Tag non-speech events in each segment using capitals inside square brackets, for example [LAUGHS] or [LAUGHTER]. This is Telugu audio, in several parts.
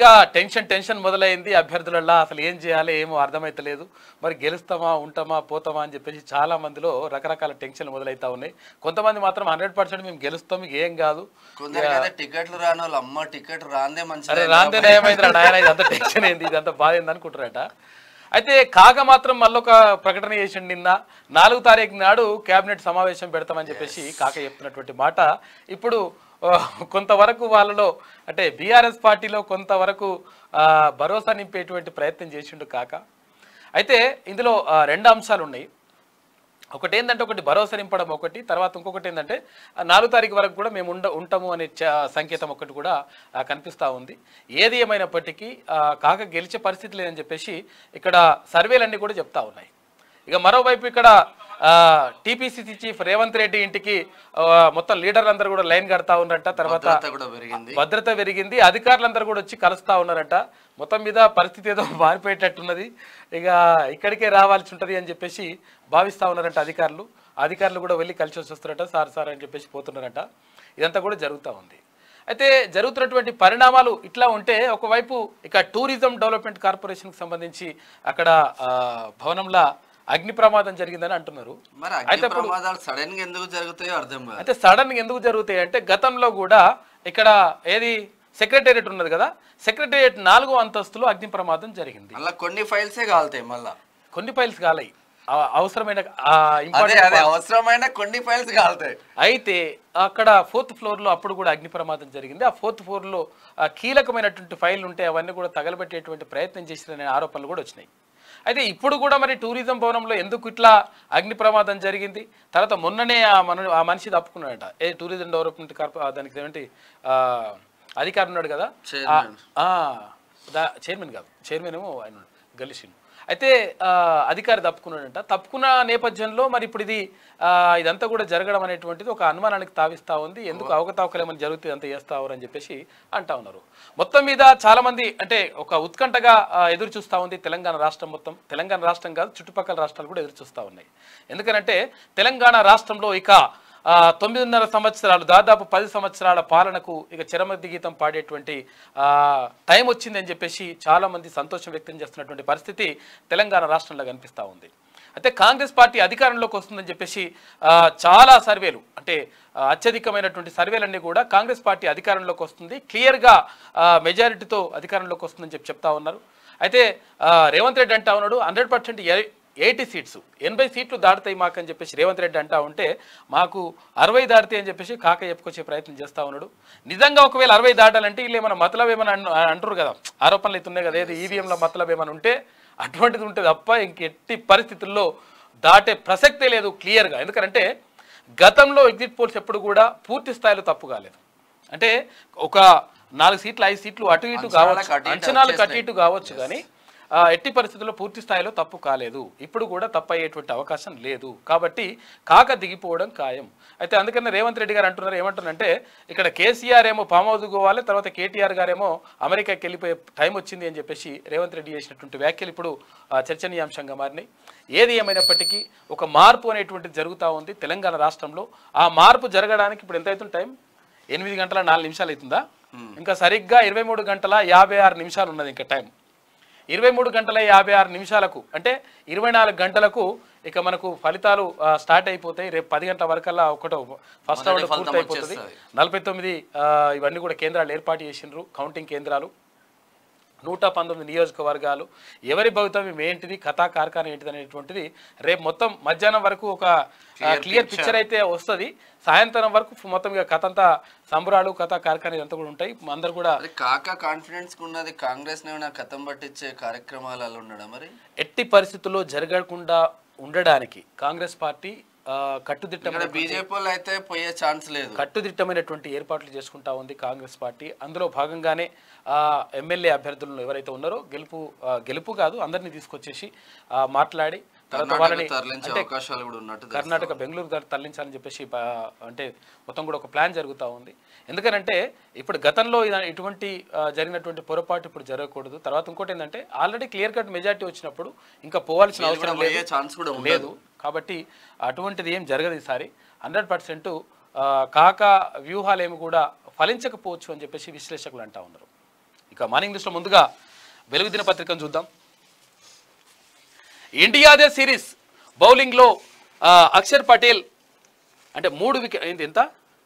ఇక టెన్షన్ టెన్షన్ మొదలైంది అభ్యర్థులల్లా అసలు ఏం చేయాలి ఏమో అర్థమైతలేదు మరి గెలుస్తామా ఉంటామా పోతామా అని చెప్పేసి చాలా మందిలో రకరకాల టెన్షన్లు మొదలైతా ఉన్నాయి కొంతమంది మాత్రం హండ్రెడ్ పర్సెంట్ మేము గెలుస్తాం ఏం కాదు టికెట్లు రాని అమ్మ టికెట్ రాందే మంచి రాందే నయమైంది నాయన టెన్షన్ ఏంది బాధ ఏంది అనుకుంటారట అయితే కాక మాత్రం మళ్ళొక ప్రకటన చేసిండు నిన్న నాలుగు తారీఖు నాడు కేబినెట్ సమావేశం పెడతామని చెప్పేసి కాక చెప్తున్నటువంటి మాట ఇప్పుడు కొంతవరకు వాళ్ళలో అంటే బీఆర్ఎస్ పార్టీలో కొంతవరకు భరోసా నింపేటువంటి ప్రయత్నం చేసిండు కాక అయితే ఇందులో రెండు అంశాలు ఉన్నాయి ఒకటి ఏంటంటే ఒకటి భరోసా నింపడం ఒకటి తర్వాత ఇంకొకటి ఏంటంటే నాలుగు తారీఖు వరకు కూడా మేము ఉండ ఉంటాము అనే సంకేతం ఒకటి కూడా కనిపిస్తూ ఉంది ఏది ఏమైనప్పటికీ కాక గెలిచే పరిస్థితి లేదని చెప్పేసి ఇక్కడ సర్వేలన్నీ కూడా చెప్తా ఉన్నాయి ఇక మరోవైపు ఇక్కడ టీపీసీసీ చీఫ్ రేవంత్ రెడ్డి ఇంటికి మొత్తం లీడర్లందరూ కూడా లైన్ కడతా ఉన్నారట తర్వాత భద్రత పెరిగింది అధికారులందరూ కూడా వచ్చి కలుస్తా ఉన్నారట మొత్తం మీద పరిస్థితి ఏదో [LAUGHS] మారిపోయేటట్టున్నది ఇక ఇక్కడికే రావాల్సి ఉంటుంది అని చెప్పేసి భావిస్తా ఉన్నారంట అధికారులు అధికారులు కూడా వెళ్ళి కలిసి వచ్చి వస్తున్నారట సార్ సార్ అని చెప్పేసి పోతున్నారట ఇదంతా కూడా జరుగుతూ ఉంది అయితే జరుగుతున్నటువంటి పరిణామాలు ఇట్లా ఉంటే ఒకవైపు ఇక టూరిజం డెవలప్మెంట్ కార్పొరేషన్కి సంబంధించి అక్కడ భవనంలో అగ్ని ప్రమాదం జరిగిందని అంటున్నారు అయితే సడన్ గా ఎందుకు జరుగుతాయో అర్థం అయితే సడన్ గా ఎందుకు జరుగుతాయి అంటే గతంలో కూడా ఇక్కడ ఏది సెక్రటేరియట్ ఉన్నది కదా సెక్రటేరియట్ నాలుగో అంతస్తులో అగ్ని ప్రమాదం జరిగింది కొన్ని ఫైల్స్ కాలుతాయి కొన్ని ఫైల్స్ కాలయ్యి అవసరమైన అవసరమైన కొన్ని ఫైల్స్ అయితే అక్కడ ఫోర్త్ ఫ్లోర్ లో అప్పుడు కూడా అగ్ని ప్రమాదం జరిగింది ఆ ఫోర్త్ ఫ్లోర్ లో కీలకమైనటువంటి ఫైల్ ఉంటే అవన్నీ కూడా తగలబెట్టేటువంటి ప్రయత్నం చేసిన ఆరోపణలు కూడా వచ్చినాయి అయితే ఇప్పుడు కూడా మరి టూరిజం భవనంలో ఎందుకు ఇట్లా అగ్ని ప్రమాదం జరిగింది తర్వాత మొన్ననే ఆ మన ఆ మనిషి తప్పుకున్నాడట ఏ టూరిజం డెవలప్మెంట్ కార్పొ దానికి ఏమిటి అధికారి ఉన్నాడు కదా చైర్మన్ కాదు చైర్మన్ ఏమో ఆయన గలీషిన్ అయితే అధికారి తప్పుకున్నాడంట తప్పుకున్న నేపథ్యంలో మరి ఇప్పుడు ఇది ఇదంతా కూడా జరగడం అనేటువంటిది ఒక అనుమానానికి తావిస్తూ ఉంది ఎందుకు అవకతవకలు ఏమైనా జరుగుతుంది అంత చేస్తా అని చెప్పేసి అంటా ఉన్నారు మొత్తం మీద చాలామంది అంటే ఒక ఉత్కంఠగా ఎదురు చూస్తూ ఉంది తెలంగాణ రాష్ట్రం మొత్తం తెలంగాణ రాష్ట్రం కాదు చుట్టుపక్కల రాష్ట్రాలు కూడా ఎదురు చూస్తూ ఉన్నాయి ఎందుకనంటే తెలంగాణ రాష్ట్రంలో ఇక తొమ్మిదిన్నర సంవత్సరాలు దాదాపు పది సంవత్సరాల పాలనకు ఇక చిరమతి గీతం పాడేటువంటి టైం వచ్చిందని చెప్పేసి చాలామంది సంతోషం వ్యక్తం చేస్తున్నటువంటి పరిస్థితి తెలంగాణ రాష్ట్రంలో కనిపిస్తూ ఉంది అయితే కాంగ్రెస్ పార్టీ అధికారంలోకి వస్తుందని చెప్పేసి చాలా సర్వేలు అంటే అత్యధికమైనటువంటి సర్వేలన్నీ కూడా కాంగ్రెస్ పార్టీ అధికారంలోకి వస్తుంది క్లియర్గా మెజారిటీతో అధికారంలోకి వస్తుందని చెప్పి చెప్తా ఉన్నారు అయితే రేవంత్ రెడ్డి అంటా ఉన్నాడు హండ్రెడ్ పర్సెంట్ ఎయిటీ సీట్స్ ఎనభై సీట్లు దాటుతాయి మాకు అని చెప్పేసి రేవంత్ రెడ్డి అంటా ఉంటే మాకు అరవై దాటుతాయి అని చెప్పేసి కాక చెప్పుకొచ్చే ప్రయత్నం చేస్తూ ఉన్నాడు నిజంగా ఒకవేళ అరవై దాటాలంటే వీళ్ళు ఏమైనా మతలబ్ ఏమైనా అంటారు కదా ఆరోపణలు అవుతున్నాయి కదా ఏది ఈవీఎంలో e మతలబ్ ఏమైనా ఉంటే అటువంటిది ఉంటే తప్ప ఇంకెట్టి పరిస్థితుల్లో దాటే ప్రసక్తే లేదు క్లియర్గా ఎందుకంటే గతంలో ఎగ్జిట్ పోల్స్ ఎప్పుడు కూడా పూర్తి స్థాయిలో తప్పు కాలేదు అంటే ఒక నాలుగు సీట్లు ఐదు సీట్లు అటు ఇటు కావచ్చు అంచనాలు కట్టి ఇటు కావచ్చు కానీ ఎట్టి పరిస్థితుల్లో పూర్తి స్థాయిలో తప్పు కాలేదు ఇప్పుడు కూడా తప్పు అయ్యేటువంటి అవకాశం లేదు కాబట్టి కాక దిగిపోవడం ఖాయం అయితే అందుకనే రేవంత్ రెడ్డి గారు అంటున్నారు ఏమంటున్నారంటే ఇక్కడ కేసీఆర్ ఏమో పామౌదు గోవాలి తర్వాత కేటీఆర్ గారేమో అమెరికాకి వెళ్ళిపోయే టైం వచ్చింది అని చెప్పేసి రేవంత్ రెడ్డి చేసినటువంటి వ్యాఖ్యలు ఇప్పుడు చర్చనీయాంశంగా మారినాయి ఏది ఏమైనప్పటికీ ఒక మార్పు అనేటువంటిది జరుగుతూ ఉంది తెలంగాణ రాష్ట్రంలో ఆ మార్పు జరగడానికి ఇప్పుడు ఎంత అవుతుంది టైం ఎనిమిది గంటల నాలుగు నిమిషాలు అవుతుందా ఇంకా సరిగ్గా ఇరవై మూడు గంటల యాభై ఆరు నిమిషాలు ఉన్నది ఇంకా టైం ఇరవై మూడు గంటల యాభై ఆరు నిమిషాలకు అంటే ఇరవై నాలుగు గంటలకు ఇక మనకు ఫలితాలు స్టార్ట్ అయిపోతాయి రేపు పది గంటల వరకల్లా ఒకటో ఫస్ట్ అవర్ పూర్తి అయిపోతుంది నలభై తొమ్మిది ఇవన్నీ కూడా కేంద్రాలు ఏర్పాటు చేసినారు కౌంటింగ్ కేంద్రాలు నూట పంతొమ్మిది నియోజకవర్గాలు ఎవరి భవితవ్యం ఏంటిది కథా కార్ఖాన ఏంటిది అనేటువంటిది రేపు మొత్తం మధ్యాహ్నం వరకు ఒక క్లియర్ పిక్చర్ అయితే వస్తుంది సాయంత్రం వరకు మొత్తం ఇక కథ అంతా సంబరాలు కథ కార్ఖాన ఇదంతా కూడా ఉంటాయి అందరు కూడా కాక కాన్ఫిడెన్స్ ఉన్నది కాంగ్రెస్ కథం పట్టించే కార్యక్రమాలు ఉండడం మరి ఎట్టి పరిస్థితుల్లో జరగకుండా ఉండడానికి కాంగ్రెస్ పార్టీ కట్టుదిట్టమైన బీజేపీ ఛాన్స్ లేదు కట్టుదిట్టమైనటువంటి ఏర్పాట్లు చేసుకుంటా ఉంది కాంగ్రెస్ పార్టీ అందులో భాగంగానే ఎమ్మెల్యే అభ్యర్థులను ఎవరైతే ఉన్నారో గెలుపు గెలుపు కాదు అందరినీ తీసుకొచ్చేసి మాట్లాడి కర్ణాటక బెంగళూరు గారు తరలించాలని చెప్పేసి అంటే మొత్తం కూడా ఒక ప్లాన్ జరుగుతూ ఉంది ఎందుకనంటే ఇప్పుడు గతంలో ఇటువంటి జరిగినటువంటి పొరపాటు ఇప్పుడు జరగకూడదు తర్వాత ఇంకోటి ఏంటంటే ఆల్రెడీ క్లియర్ కట్ మెజార్టీ వచ్చినప్పుడు ఇంకా పోవాల్సిన అవసరం లేదు కాబట్టి అటువంటిది ఏం జరగదు ఈసారి హండ్రెడ్ పర్సెంట్ కాక వ్యూహాలు ఏమి కూడా ఫలించకపోవచ్చు అని చెప్పేసి విశ్లేషకులు అంటా ఉన్నారు ఇక మన ఇంగ్లీష్లో ముందుగా వెలుగు దినపత్రికను చూద్దాం ఇండియాదే సిరీస్ బౌలింగ్లో అక్షర్ పటేల్ అంటే మూడు వికెట్ ఎంత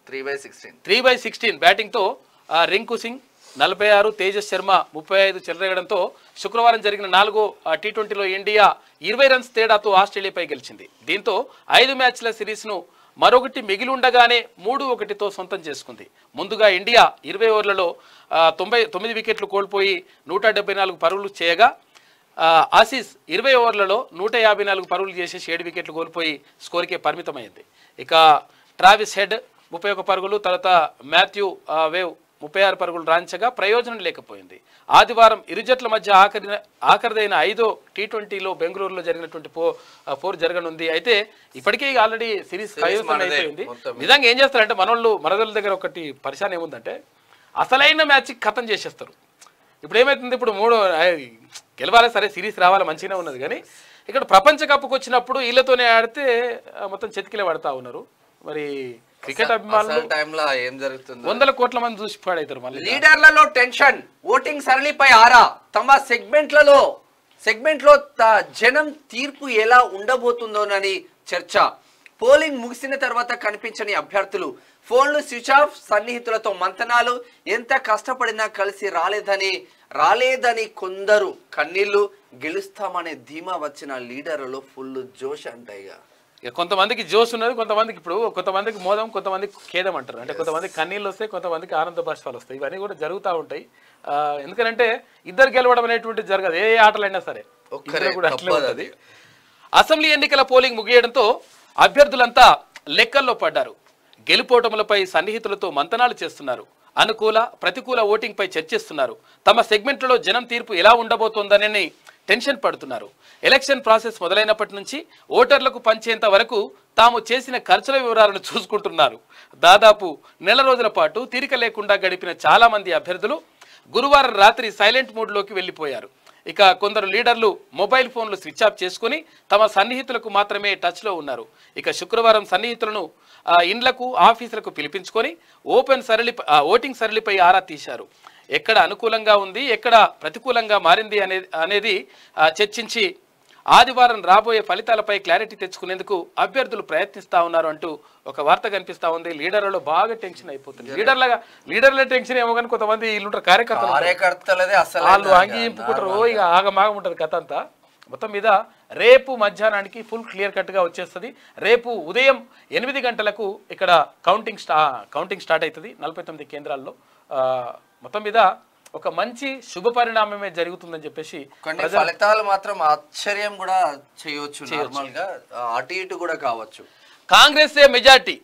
three by sixteen three by sixteen బ్యాటింగ్తో రింకు సింగ్ నలభై ఆరు తేజస్ శర్మ ముప్పై ఐదు చెలరేగడంతో శుక్రవారం జరిగిన నాలుగో టీ ట్వంటీలో ఇండియా ఇరవై రన్స్ తేడాతో ఆస్ట్రేలియాపై గెలిచింది దీంతో ఐదు మ్యాచ్ల సిరీస్ను మరొకటి మిగిలి ఉండగానే మూడు ఒకటితో సొంతం చేసుకుంది ముందుగా ఇండియా ఇరవై ఓవర్లలో తొంభై తొమ్మిది వికెట్లు కోల్పోయి నూట డెబ్బై నాలుగు పరుగులు చేయగా ఆసీస్ ఇరవై ఓవర్లలో నూట యాభై నాలుగు పరుగులు చేసేసి ఏడు వికెట్లు కోల్పోయి స్కోర్కే పరిమితమైంది ఇక ట్రావిస్ హెడ్ ముప్పై ఒక పరుగులు తర్వాత మాథ్యూ వేవ్ ముప్పై ఆరు పరుగులు రాంచగా ప్రయోజనం లేకపోయింది ఆదివారం ఇరు జట్ల మధ్య ఆఖరి ఆఖరిదైన ఐదో టీ ట్వంటీలో బెంగళూరులో జరిగినటువంటి పో ఫోర్ జరగనుంది అయితే ఇప్పటికే ఆల్రెడీ సిరీస్ అయిపోయింది నిజంగా ఏం చేస్తారంటే మనోళ్ళు మరదల దగ్గర ఒకటి పరిశాన్ ఏముందంటే అసలైన మ్యాచ్ ఖతం చేసేస్తారు ఇప్పుడు ఏమవుతుంది ఇప్పుడు మూడు గెలవాలి సరే సిరీస్ రావాలి మంచిగానే ఉన్నది కానీ ఇక్కడ ప్రపంచ కప్కు వచ్చినప్పుడు వీళ్ళతోనే ఆడితే మొత్తం చెతికిలే పడతా ఉన్నారు మరి క్రికెట్ అభిమానులు టైంలో ఏం జరుగుతుంది వందల కోట్ల మంది చూసి పాడైతారు మళ్ళీ లీడర్లలో టెన్షన్ ఓటింగ్ సరళిపై ఆరా తమ సెగ్మెంట్లలో సెగ్మెంట్లో జనం తీర్పు ఎలా ఉండబోతుందోనని చర్చ పోలింగ్ ముగిసిన తర్వాత కనిపించని అభ్యర్థులు ఫోన్లు స్విచ్ ఆఫ్ సన్నిహితులతో మంతనాలు ఎంత కష్టపడినా కలిసి రాలేదని రాలేదని కొందరు కన్నీళ్లు గెలుస్తామనే ధీమా వచ్చిన లీడర్లలో ఫుల్ జోష్ అంటాయిగా ఇక కొంతమందికి జోష్ ఉన్నది కొంతమందికి ఇప్పుడు కొంతమందికి మోదం కొంతమందికి ఖేదం అంటారు అంటే కొంతమంది కన్నీళ్ళు వస్తాయి కొంతమందికి ఆనంద బాష్పాలు వస్తాయి ఇవన్నీ కూడా జరుగుతూ ఉంటాయి ఎందుకంటే ఇద్దరు గెలవడం అనేటువంటి జరగదు ఏ ఆటలైనా సరే కూడా అసెంబ్లీ ఎన్నికల పోలింగ్ ముగియడంతో అభ్యర్థులంతా లెక్కల్లో పడ్డారు గెలుపోటములపై సన్నిహితులతో మంతనాలు చేస్తున్నారు అనుకూల ప్రతికూల ఓటింగ్ పై చర్చిస్తున్నారు తమ సెగ్మెంట్లలో జనం తీర్పు ఎలా ఉండబోతోందనే టెన్షన్ పడుతున్నారు ఎలక్షన్ ప్రాసెస్ మొదలైనప్పటి నుంచి ఓటర్లకు పంచేంత వరకు తాము చేసిన ఖర్చుల వివరాలను చూసుకుంటున్నారు దాదాపు నెల రోజుల పాటు తీరిక లేకుండా గడిపిన చాలామంది అభ్యర్థులు గురువారం రాత్రి సైలెంట్ మూడ్లోకి వెళ్ళిపోయారు ఇక కొందరు లీడర్లు మొబైల్ ఫోన్లు స్విచ్ ఆఫ్ చేసుకుని తమ సన్నిహితులకు మాత్రమే టచ్లో ఉన్నారు ఇక శుక్రవారం సన్నిహితులను ఇండ్లకు ఆఫీసులకు పిలిపించుకొని ఓపెన్ సరళి ఓటింగ్ సరళిపై ఆరా తీశారు ఎక్కడ అనుకూలంగా ఉంది ఎక్కడ ప్రతికూలంగా మారింది అనేది అనేది చర్చించి ఆదివారం రాబోయే ఫలితాలపై క్లారిటీ తెచ్చుకునేందుకు అభ్యర్థులు ప్రయత్నిస్తూ ఉన్నారు అంటూ ఒక వార్త కనిపిస్తూ ఉంది లీడర్లలో బాగా టెన్షన్ అయిపోతుంది లీడర్లగా లీడర్ల టెన్షన్ ఏమో కానీ కొంతమంది వీళ్ళుంటారు కార్యకర్తలు కార్యకర్తలదే అసలు వాళ్ళు అంగీంపుకుంటారు ఇక ఆగమాగం ఉంటుంది కథ అంతా మొత్తం మీద రేపు మధ్యాహ్నానికి ఫుల్ క్లియర్ కట్గా వచ్చేస్తుంది రేపు ఉదయం ఎనిమిది గంటలకు ఇక్కడ కౌంటింగ్ స్టా కౌంటింగ్ స్టార్ట్ అవుతుంది నలభై తొమ్మిది కేంద్రాల్లో మొత్తం మీద ఒక మంచి శుభ పరిణామమే జరుగుతుందని చెప్పేసి ఫలితాలు మాత్రం ఆశ్చర్యం కూడా చేయవచ్చు అటు ఇటు కూడా కావచ్చు కాంగ్రెస్ మెజార్టీ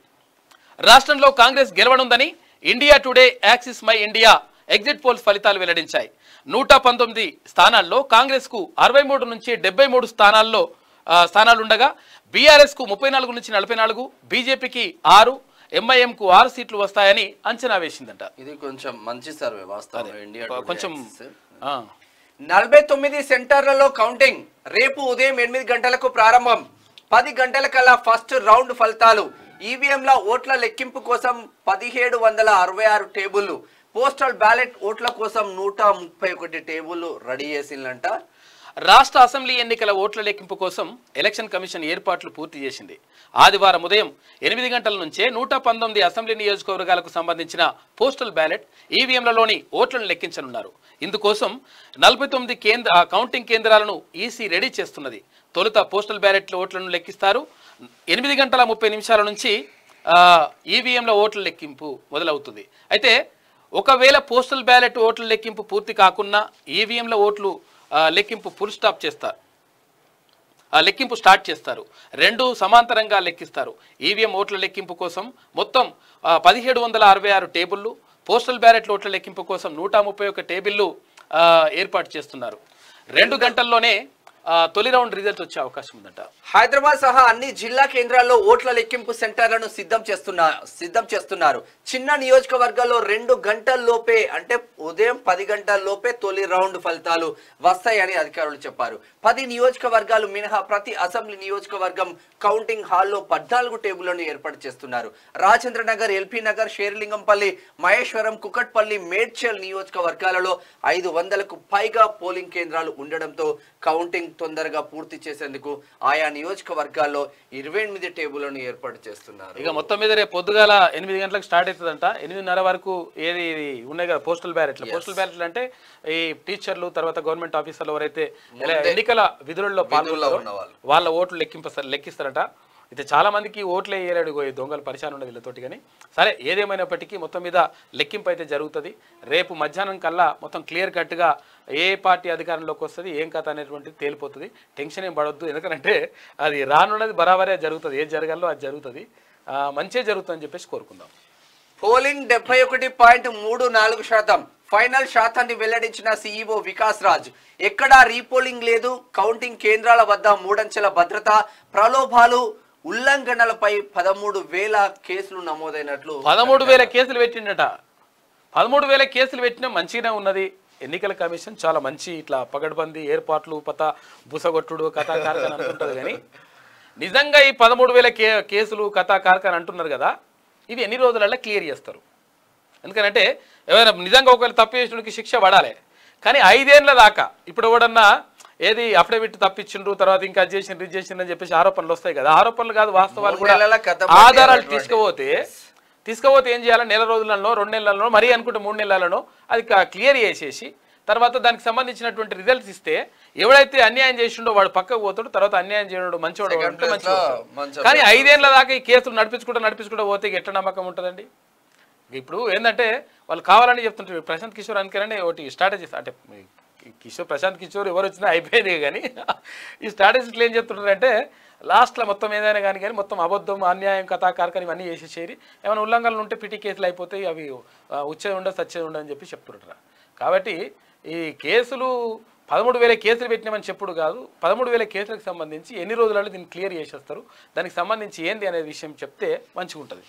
రాష్ట్రంలో కాంగ్రెస్ గెలవనుందని India Today Axis My India exit polls ఫలితాలు వెల్లడించాయి నూట పంతొమ్మిది స్థానాల్లో కాంగ్రెస్కు అరవై మూడు నుంచి డెబ్బై మూడు స్థానాల్లో స్థానాలుండగా బీఆర్ఎస్కు ముప్పై నాలుగు నుంచి నలభై నాలుగు బీజేపీకి ఆరు ఎంఐఎం కు ఆరు సీట్లు వస్తాయని అంచనా వేసిందంట ఇది కొంచెం మంచి సర్వే వాస్తవం కొంచెం నలభై తొమ్మిది సెంటర్లలో కౌంటింగ్ రేపు ఉదయం ఎనిమిది గంటలకు ప్రారంభం పది గంటల కల్లా ఫస్ట్ రౌండ్ ఫలితాలు ఈవీఎంల e ఓట్ల లెక్కింపు కోసం పదిహేడు వందల అరవై ఆరు టేబుల్లు పోస్టల్ బ్యాలెట్ ఓట్ల కోసం నూట ముప్పై ఒకటి టేబుల్ రెడీ చేసిందంట రాష్ట్ర అసెంబ్లీ ఎన్నికల ఓట్ల లెక్కింపు కోసం ఎలక్షన్ కమిషన్ ఏర్పాట్లు పూర్తి చేసింది ఆదివారం ఉదయం ఎనిమిది గంటల నుంచే నూట పంతొమ్మిది అసెంబ్లీ నియోజకవర్గాలకు సంబంధించిన పోస్టల్ బ్యాలెట్ ఈవీఎంలలోని ఓట్లను లెక్కించనున్నారు ఇందుకోసం నలభై తొమ్మిది కేంద్ర కౌంటింగ్ కేంద్రాలను ఈసీ రెడీ చేస్తున్నది తొలుత పోస్టల్ బ్యాలెట్ల ఓట్లను లెక్కిస్తారు ఎనిమిది గంటల ముప్పై నిమిషాల నుంచి ఈవీఎంల ఓట్ల లెక్కింపు మొదలవుతుంది అయితే ఒకవేళ పోస్టల్ బ్యాలెట్ ఓట్ల లెక్కింపు పూర్తి కాకుండా ఈవీఎంల ఓట్లు లెక్కింపు ఫుల్ స్టాప్ చేస్తారు లెక్కింపు స్టార్ట్ చేస్తారు రెండు సమాంతరంగా లెక్కిస్తారు ఈవీఎం e ఓట్ల లెక్కింపు కోసం మొత్తం పదిహేడు వందల అరవై ఆరు టేబుళ్ళు పోస్టల్ బ్యాలెట్ల ఓట్ల లెక్కింపు కోసం నూట ముప్పై ఒక టేబుళ్ళు ఏర్పాటు చేస్తున్నారు రెండు గంటల్లోనే తొలి రౌండ్ రిజల్ట్ వచ్చే అవకాశం ఉందంట హైదరాబాద్ సహా అన్ని జిల్లా కేంద్రాల్లో ఓట్ల లెక్కింపు సెంటర్లను సిద్ధం చేస్తున్నా సిద్ధం చేస్తున్నారు చిన్న నియోజకవర్గాల్లో రెండు గంటల లోపే అంటే ఉదయం పది గంటల లోపే తొలి రౌండ్ ఫలితాలు వస్తాయని అధికారులు చెప్పారు పది నియోజకవర్గాలు మినహా ప్రతి అసెంబ్లీ నియోజకవర్గం కౌంటింగ్ హాల్లో పద్నాలుగు టేబుల్లను ఏర్పాటు చేస్తున్నారు రాజేంద్ర నగర్ ఎల్పీ నగర్ షేర్లింగంపల్లి మహేశ్వరం కుకట్పల్లి మేడ్చల్ నియోజకవర్గాలలో ఐదు వందలకు పైగా పోలింగ్ కేంద్రాలు ఉండడంతో కౌంటింగ్ తొందరగా పూర్తి చేసేందుకు ఆయా నియోజకవర్గాల్లో ఇరవై ఎనిమిది టేబుల్ను ఏర్పాటు చేస్తున్నారు ఇక మొత్తం మీద రేపు పొద్దుగాల ఎనిమిది గంటలకు స్టార్ట్ అవుతుందంట ఎనిమిదిన్నర వరకు ఏది ఉన్నాయి కదా పోస్టల్ బ్యారెట్లు పోస్టల్ బ్యారెట్లు అంటే ఈ టీచర్లు తర్వాత గవర్నమెంట్ ఆఫీసర్లు ఎవరైతే ఎన్నికల విధులలో పాల్గొన్న వాళ్ళ ఓట్లు లెక్కింపస్తారు లెక్కిస్తారట అయితే చాలామందికి ఓట్లు వేయలేడు ఈ దొంగలు పరిశాన ఉండదు వీళ్ళతోటి కానీ సరే ఏదేమైనప్పటికీ మొత్తం మీద లెక్కింపు అయితే జరుగుతుంది రేపు మధ్యాహ్నం కల్లా మొత్తం క్లియర్ కట్గా ఏ పార్టీ అధికారంలోకి వస్తుంది ఏం కథ అనేటువంటిది తేలిపోతుంది టెన్షన్ ఏం పడవద్దు ఎందుకంటే అది రానున్నది బరాబరే జరుగుతుంది ఏది జరగాలో అది జరుగుతుంది మంచిగా జరుగుతుందని చెప్పేసి కోరుకుందాం పోలింగ్ డెబ్బై ఒకటి పాయింట్ మూడు నాలుగు శాతం ఫైనల్ శాతాన్ని వెల్లడించిన సీఈఓ వికాస్ రాజ్ ఎక్కడా రీపోలింగ్ లేదు కౌంటింగ్ కేంద్రాల వద్ద మూడంచెల భద్రత ప్రలోభాలు ఉల్లంఘనలపై పదమూడు వేల కేసులు నమోదైనట్లు పదమూడు వేల కేసులు పెట్టిండట పదమూడు వేల కేసులు పెట్టినా మంచిగానే ఉన్నది ఎన్నికల కమిషన్ చాలా మంచి ఇట్లా పగడ్బందీ ఏర్పాట్లు పత బుసగొట్టుడు కథా కార్ఖాన అంటుంటుంది కానీ నిజంగా ఈ పదమూడు వేల కే కేసులు కథా కార్ఖాన అంటున్నారు కదా ఇవి ఎన్ని రోజులలో క్లియర్ చేస్తారు ఎందుకంటే ఎవరైనా నిజంగా ఒకవేళ తప్పు చేసిన శిక్ష పడాలి కానీ ఐదేళ్ళ దాకా ఇప్పుడు ఎవడన్నా ఏది అఫిడవిట్ తప్పించిండ్రు తర్వాత ఇంకా అది చేసిండ్రు ఇది చేసిండ్రు అని చెప్పేసి ఆరోపణలు వస్తాయి కదా ఆరోపణలు కాదు వాస్తవాలు కూడా ఆధారాలు తీసుకుపోతే తీసుకుపోతే ఏం చేయాలి నెల రోజులలో రెండు నెలలలో మరీ అనుకుంటే మూడు నెలలను అది క్లియర్ చేసేసి తర్వాత దానికి సంబంధించినటువంటి రిజల్ట్స్ ఇస్తే ఎవడైతే అన్యాయం చేసిండో వాడు పక్కకు పోతాడు తర్వాత అన్యాయం చేయడు మంచివాడు కానీ ఐదేళ్ల దాకా ఈ కేసులు నడిపించుకుంటూ నడిపించుకుంటూ పోతే ఎట్లా నమ్మకం ఉంటుందండి ఇప్పుడు ఏంటంటే వాళ్ళు కావాలని చెప్తుంటారు ప్రశాంత్ కిషోర్ అనికరని ఒకటి స్ట్రాటజీస్ అంటే కిషోర్ ప్రశాంత్ కిషోర్ ఎవరు వచ్చినా అయిపోయినాయి కానీ ఈ స్ట్రాటజిస్టులు ఏం చెప్తున్నారంటే లాస్ట్లో మొత్తం ఏదైనా కానీ కానీ మొత్తం అబద్ధం అన్యాయం కథాకారకం ఇవన్నీ చేసి చేరి ఏమైనా ఉల్లంఘనలు ఉంటే పిటి కేసులు అయిపోతాయి అవి వచ్చేది ఉండదు సచ్చేది ఉండదు అని చెప్పి చెప్తుంటారు కాబట్టి ఈ కేసులు పదమూడు వేల కేసులు పెట్టినామని చెప్పుడు కాదు పదమూడు వేల కేసులకు సంబంధించి ఎన్ని రోజులలో దీన్ని క్లియర్ చేసేస్తారు దానికి సంబంధించి ఏంది అనే విషయం చెప్తే మంచిగా ఉంటుంది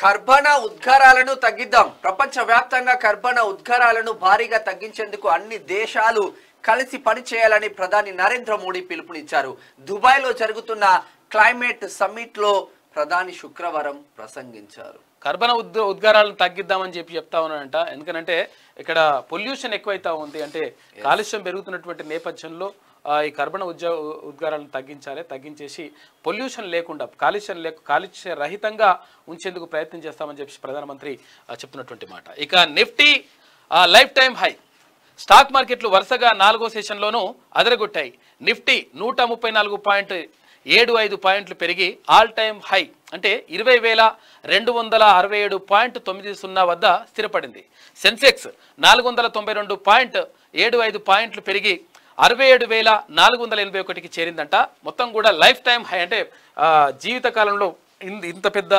కర్బన ఉద్గారాలను తగ్గిద్దాం ప్రపంచవ్యాప్తంగా కర్బన ఉద్గారాలను భారీగా తగ్గించేందుకు అన్ని దేశాలు కలిసి పనిచేయాలని ప్రధాని నరేంద్ర మోడీ పిలుపునిచ్చారు దుబాయ్లో జరుగుతున్న క్లైమేట్ సమ్మిట్లో ప్రధాని శుక్రవారం ప్రసంగించారు కర్బన ఉద్ ఉద్గారాలను తగ్గిద్దామని చెప్పి చెప్తా ఉన్నాడంట ఎందుకంటే ఇక్కడ పొల్యూషన్ ఎక్కువైతా ఉంది అంటే కాలుష్యం పెరుగుతున్నటువంటి నేపథ్యంలో ఈ కర్బన ఉద్యో ఉద్గారాలను తగ్గించాలి తగ్గించేసి పొల్యూషన్ లేకుండా కాలుష్యం లేక కాలుష్య రహితంగా ఉంచేందుకు ప్రయత్నం చేస్తామని చెప్పి ప్రధానమంత్రి చెప్తున్నటువంటి మాట ఇక Nifty lifetime high stock మార్కెట్లు వరుసగా నాలుగో సెషన్లోనూ అదరగొట్టాయి నిఫ్టీ నూట ముప్పై నాలుగు పాయింట్ ఏడు ఐదు పాయింట్లు పెరిగి ఆల్ టైమ్ హై అంటే ఇరవై వేల రెండు వందల అరవై ఏడు పాయింట్ తొమ్మిది సున్నా వద్ద స్థిరపడింది సెన్సెక్స్ నాలుగు వందల తొంభై రెండు పాయింట్ ఏడు ఐదు పాయింట్లు పెరిగి అరవై ఏడు వేల నాలుగు వందల ఎనభై ఒకటికి చేరిందంట మొత్తం కూడా లైఫ్ టైం హై అంటే జీవితకాలంలో ఇంత పెద్ద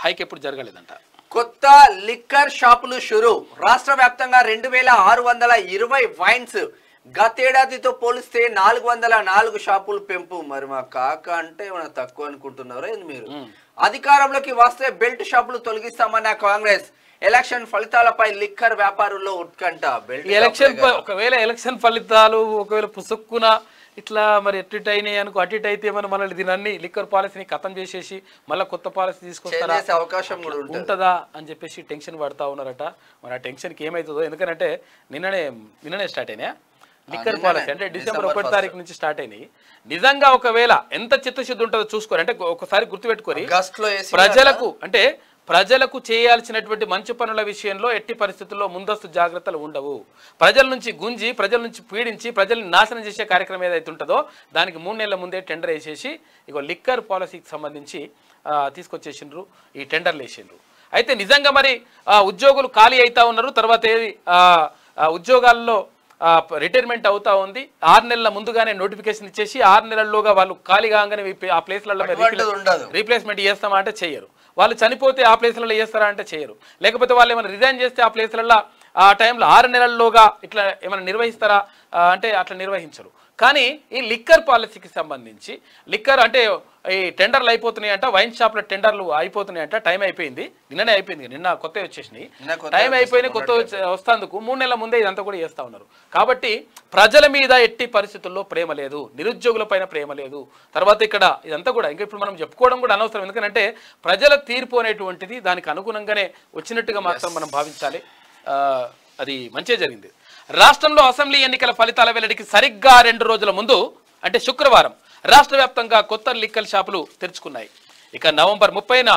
హైక్ ఎప్పుడు జరగలేదంట కొత్త లిక్కర్ షాపులు షురు రాష్ట్ర వ్యాప్తంగా రెండు వేల ఆరు వందల ఇరవై వైన్స్ గతేడాదితో పోలిస్తే నాలుగు వందల నాలుగు షాపులు పెంపు మరి మా కాక అంటే ఏమైనా తక్కువ అనుకుంటున్నారా మీరు అధికారంలోకి వస్తే బెల్ట్ షాపులు తొలగిస్తామన్న కాంగ్రెస్ ఎలక్షన్ ఫలితాలపై లిక్కర్ వ్యాపారుల్లో ఉత్కంఠ ఎలక్షన్ ఒకవేళ ఎలక్షన్ ఫలితాలు ఒకవేళ పుసుక్కున ఇట్లా మరి ఎట్టిట్ అయినాయి అనుకో అటిట్ అయితే మనం మనల్ని దీన్ని లిక్కర్ పాలసీని ఖతం చేసేసి మళ్ళీ కొత్త పాలసీ తీసుకొస్తారా అవకాశం ఉంటుందా అని చెప్పేసి టెన్షన్ పడతా ఉన్నారట మరి ఆ టెన్షన్కి ఏమవుతుందో ఎందుకంటే నిన్ననే నిన్ననే స్టార్ట్ అయినాయా లిక్కర్ పాలసీ అంటే డిసెంబర్ ఒకటి తారీఖు నుంచి స్టార్ట్ అయినాయి నిజంగా ఒకవేళ ఎంత చిత్తశుద్ధి ఉంటుందో చూసుకోరు అంటే ఒకసారి గుర్తుపెట్టుకోరు ప్రజలకు అంటే ప్రజలకు చేయాల్సినటువంటి మంచి పనుల విషయంలో ఎట్టి పరిస్థితుల్లో ముందస్తు జాగ్రత్తలు ఉండవు ప్రజల నుంచి గుంజి ప్రజల నుంచి పీడించి ప్రజల్ని నాశనం చేసే కార్యక్రమం ఏదైతే ఉంటుందో దానికి మూడు నెలల ముందే టెండర్ వేసేసి ఇక లిక్కర్ పాలసీకి సంబంధించి తీసుకొచ్చేసిండ్రు ఈ టెండర్లు వేసిండ్రు అయితే నిజంగా మరి ఉద్యోగులు ఖాళీ అవుతా ఉన్నారు తర్వాత ఏది ఉద్యోగాల్లో రిటైర్మెంట్ అవుతా ఉంది ఆరు నెలల ముందుగానే నోటిఫికేషన్ ఇచ్చేసి ఆరు నెలల్లోగా వాళ్ళు ఖాళీ కాగానే ఆ ప్లేస్లలో రీప్లేస్మెంట్ చేస్తామంటే అంటే చేయరు వాళ్ళు చనిపోతే ఆ ప్లేస్లలో వేస్తారా అంటే చేయరు లేకపోతే వాళ్ళు ఏమైనా రిజైన్ చేస్తే ఆ ప్లేస్లలో ఆ టైంలో ఆరు నెలల్లోగా ఇట్లా ఏమైనా నిర్వహిస్తారా అంటే అట్లా నిర్వహించరు కానీ ఈ లిక్కర్ పాలసీకి సంబంధించి లిక్కర్ అంటే ఈ టెండర్లు అయిపోతున్నాయి వైన్ షాప్ల టెండర్లు అయిపోతున్నాయంట టైం అయిపోయింది నిన్ననే అయిపోయింది నిన్న కొత్త వచ్చేసినాయి టైం అయిపోయిన కొత్త వస్తాందుకు మూడు నెలల ముందే ఇదంతా కూడా చేస్తూ ఉన్నారు కాబట్టి ప్రజల మీద ఎట్టి పరిస్థితుల్లో ప్రేమ లేదు నిరుద్యోగుల పైన ప్రేమ లేదు తర్వాత ఇక్కడ ఇదంతా కూడా ఇంకా ఇప్పుడు మనం చెప్పుకోవడం కూడా అనవసరం ఎందుకంటే ప్రజల తీర్పు అనేటువంటిది దానికి అనుగుణంగానే వచ్చినట్టుగా మాత్రం మనం భావించాలి అది మంచిగా జరిగింది రాష్ట్రంలో అసెంబ్లీ ఎన్నికల ఫలితాల వెల్లడికి సరిగ్గా రెండు రోజుల ముందు అంటే శుక్రవారం రాష్ట్ర వ్యాప్తంగా కొత్త లిక్కల్ షాపులు తెరుచుకున్నాయి ఇక నవంబర్ ముప్పైన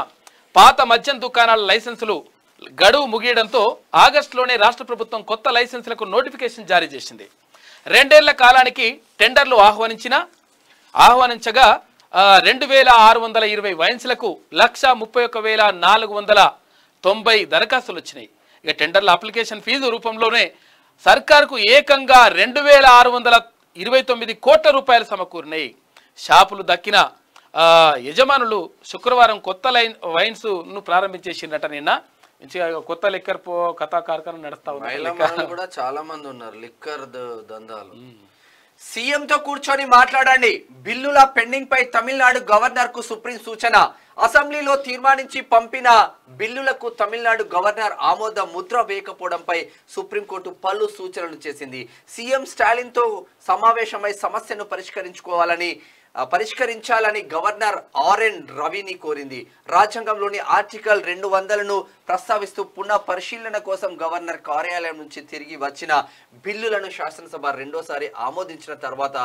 పాత మద్యం దుకాణాల లైసెన్సులు గడువు ముగియడంతో ఆగస్టులోనే రాష్ట్ర ప్రభుత్వం కొత్త లైసెన్సులకు నోటిఫికేషన్ జారీ చేసింది రెండేళ్ల కాలానికి టెండర్లు ఆహ్వానించిన ఆహ్వానించగా రెండు వేల ఆరు వందల ఇరవై వయన్స్లకు లక్ష ముప్పై ఒక వేల నాలుగు వందల తొంభై దరఖాస్తులు వచ్చినాయి ఇక టెండర్ల అప్లికేషన్ ఫీజు రూపంలోనే సర్కార్కు ఏకంగా రెండు వేల ఆరు వందల ఇరవై తొమ్మిది కోట్ల రూపాయలు సమకూరినాయి షాపులు దక్కిన యజమానులు శుక్రవారం కొత్త లైన్ వైన్స్ ను ప్రారంభించేసిందట నిన్న కొత్త లిక్కర్ కథా కార్యక్రమం నడుస్తా ఉన్నాయి కూడా చాలా మంది ఉన్నారు లిక్కర్ దందాలు సీఎంతో కూర్చొని మాట్లాడండి బిల్లుల పెండింగ్ పై తమిళనాడు గవర్నర్ కు సుప్రీం సూచన అసెంబ్లీలో తీర్మానించి పంపిన బిల్లులకు తమిళనాడు గవర్నర్ ఆమోద ముద్ర వేయకపోవడంపై సుప్రీంకోర్టు పలు సూచనలు చేసింది సీఎం స్టాలిన్తో సమావేశమై సమస్యను పరిష్కరించుకోవాలని పరిష్కరించాలని గవర్నర్ ఆర్ఎన్ రవిని కోరింది రాజ్యాంగంలోని ఆర్టికల్ రెండు వందలను ప్రస్తావిస్తూ పునః పరిశీలన కోసం గవర్నర్ కార్యాలయం నుంచి తిరిగి వచ్చిన బిల్లులను శాసనసభ రెండోసారి ఆమోదించిన తర్వాత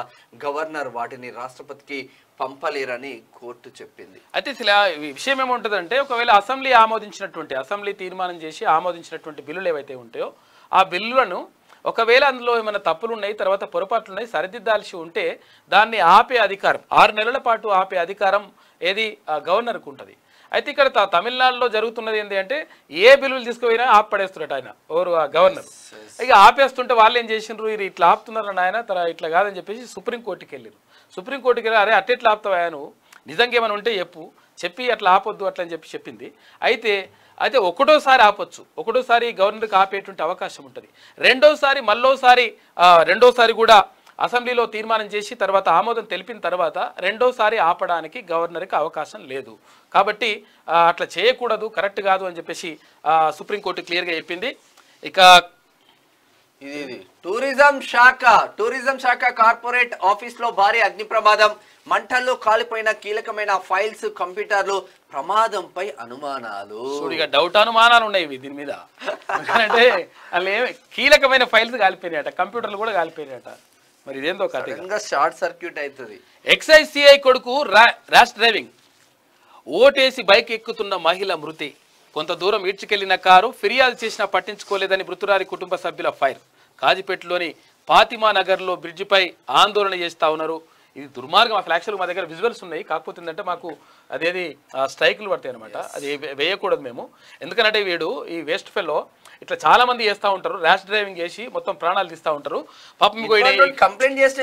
గవర్నర్ వాటిని రాష్ట్రపతికి పంపలేరని కోర్టు చెప్పింది అయితే ఇలా విషయం ఏముంటుందంటే ఒకవేళ అసెంబ్లీ ఆమోదించినటువంటి అసెంబ్లీ తీర్మానం చేసి ఆమోదించినటువంటి బిల్లులు ఏవైతే ఉంటాయో ఆ బిల్లులను ఒకవేళ అందులో ఏమైనా తప్పులు ఉన్నాయి తర్వాత పొరపాట్లు ఉన్నాయి సరిదిద్దాల్సి ఉంటే దాన్ని ఆపే అధికారం ఆరు నెలల పాటు ఆపే అధికారం ఏది గవర్నర్కు ఉంటుంది అయితే ఇక్కడ తమిళనాడులో జరుగుతున్నది ఏంటి అంటే ఏ బిల్లులు తీసుకుపోయినా ఆపడేస్తున్నట్టు ఆయన ఎవరు గవర్నర్ ఇక ఆపేస్తుంటే వాళ్ళు ఏం చేసినారు వీరు ఇట్లా ఆపుతున్నారు నాయన తర ఇట్లా కాదని చెప్పేసి సుప్రీంకోర్టుకి వెళ్ళారు సుప్రీంకోర్టుకి వెళ్ళి అరే అట్టెట్లా ఆపుతావు ఆయన నిజంగా ఏమైనా ఉంటే చెప్పు చెప్పి అట్లా ఆపొద్దు అట్లని చెప్పి చెప్పింది అయితే అయితే ఒకటోసారి ఆపొచ్చు ఒకటోసారి గవర్నర్కి ఆపేటువంటి అవకాశం ఉంటుంది రెండోసారి మళ్ళోసారి రెండోసారి కూడా అసెంబ్లీలో తీర్మానం చేసి తర్వాత ఆమోదం తెలిపిన తర్వాత రెండోసారి ఆపడానికి గవర్నర్కి అవకాశం లేదు కాబట్టి అట్లా చేయకూడదు కరెక్ట్ కాదు అని చెప్పేసి సుప్రీంకోర్టు క్లియర్గా చెప్పింది ఇక ఇది ఇది టూరిజం శాఖ టూరిజం శాఖ కార్పొరేట్ ఆఫీస్ లో భారీ అగ్ని ప్రమాదం మంటల్లో కాలిపోయిన కీలకమైన ఫైల్స్ కంప్యూటర్లు ప్రమాదంపై అనుమానాలు డౌట్ అనుమానాలు ఉన్నాయి దీని మీద అంటే కీలకమైన ఫైల్స్ కాలిపోయినాయట కంప్యూటర్లు కూడా కాలిపోయినాయట మరి ఇదేందో షార్ట్ సర్క్యూట్ అవుతుంది ఎక్సైజ్ సిఐ కొడుకు ర్యాష్ డ్రైవింగ్ ఓటేసి బైక్ ఎక్కుతున్న మహిళ మృతి కొంత దూరం ఈడ్చుకెళ్లిన కారు ఫిర్యాదు చేసినా పట్టించుకోలేదని మృతురారి కుటుంబ సభ్యుల ఫైర్ కాజిపేటలోని ఫాతిమా నగర్లో బ్రిడ్జిపై ఆందోళన చేస్తూ ఉన్నారు ఇది దుర్మార్గం అసలు యాక్చువల్గా మా దగ్గర విజువల్స్ ఉన్నాయి కాకపోతే అంటే మాకు అదేది స్ట్రైక్లు పడతాయి అనమాట అది వేయకూడదు మేము ఎందుకంటే వీడు ఈ వేస్ట్ ఫెల్లో ఇట్లా చాలా మంది చేస్తూ ఉంటారు ర్యాష్ డ్రైవింగ్ చేసి మొత్తం ప్రాణాలు తీస్తూ ఉంటారు పాపం కంప్లైంట్ చేస్తే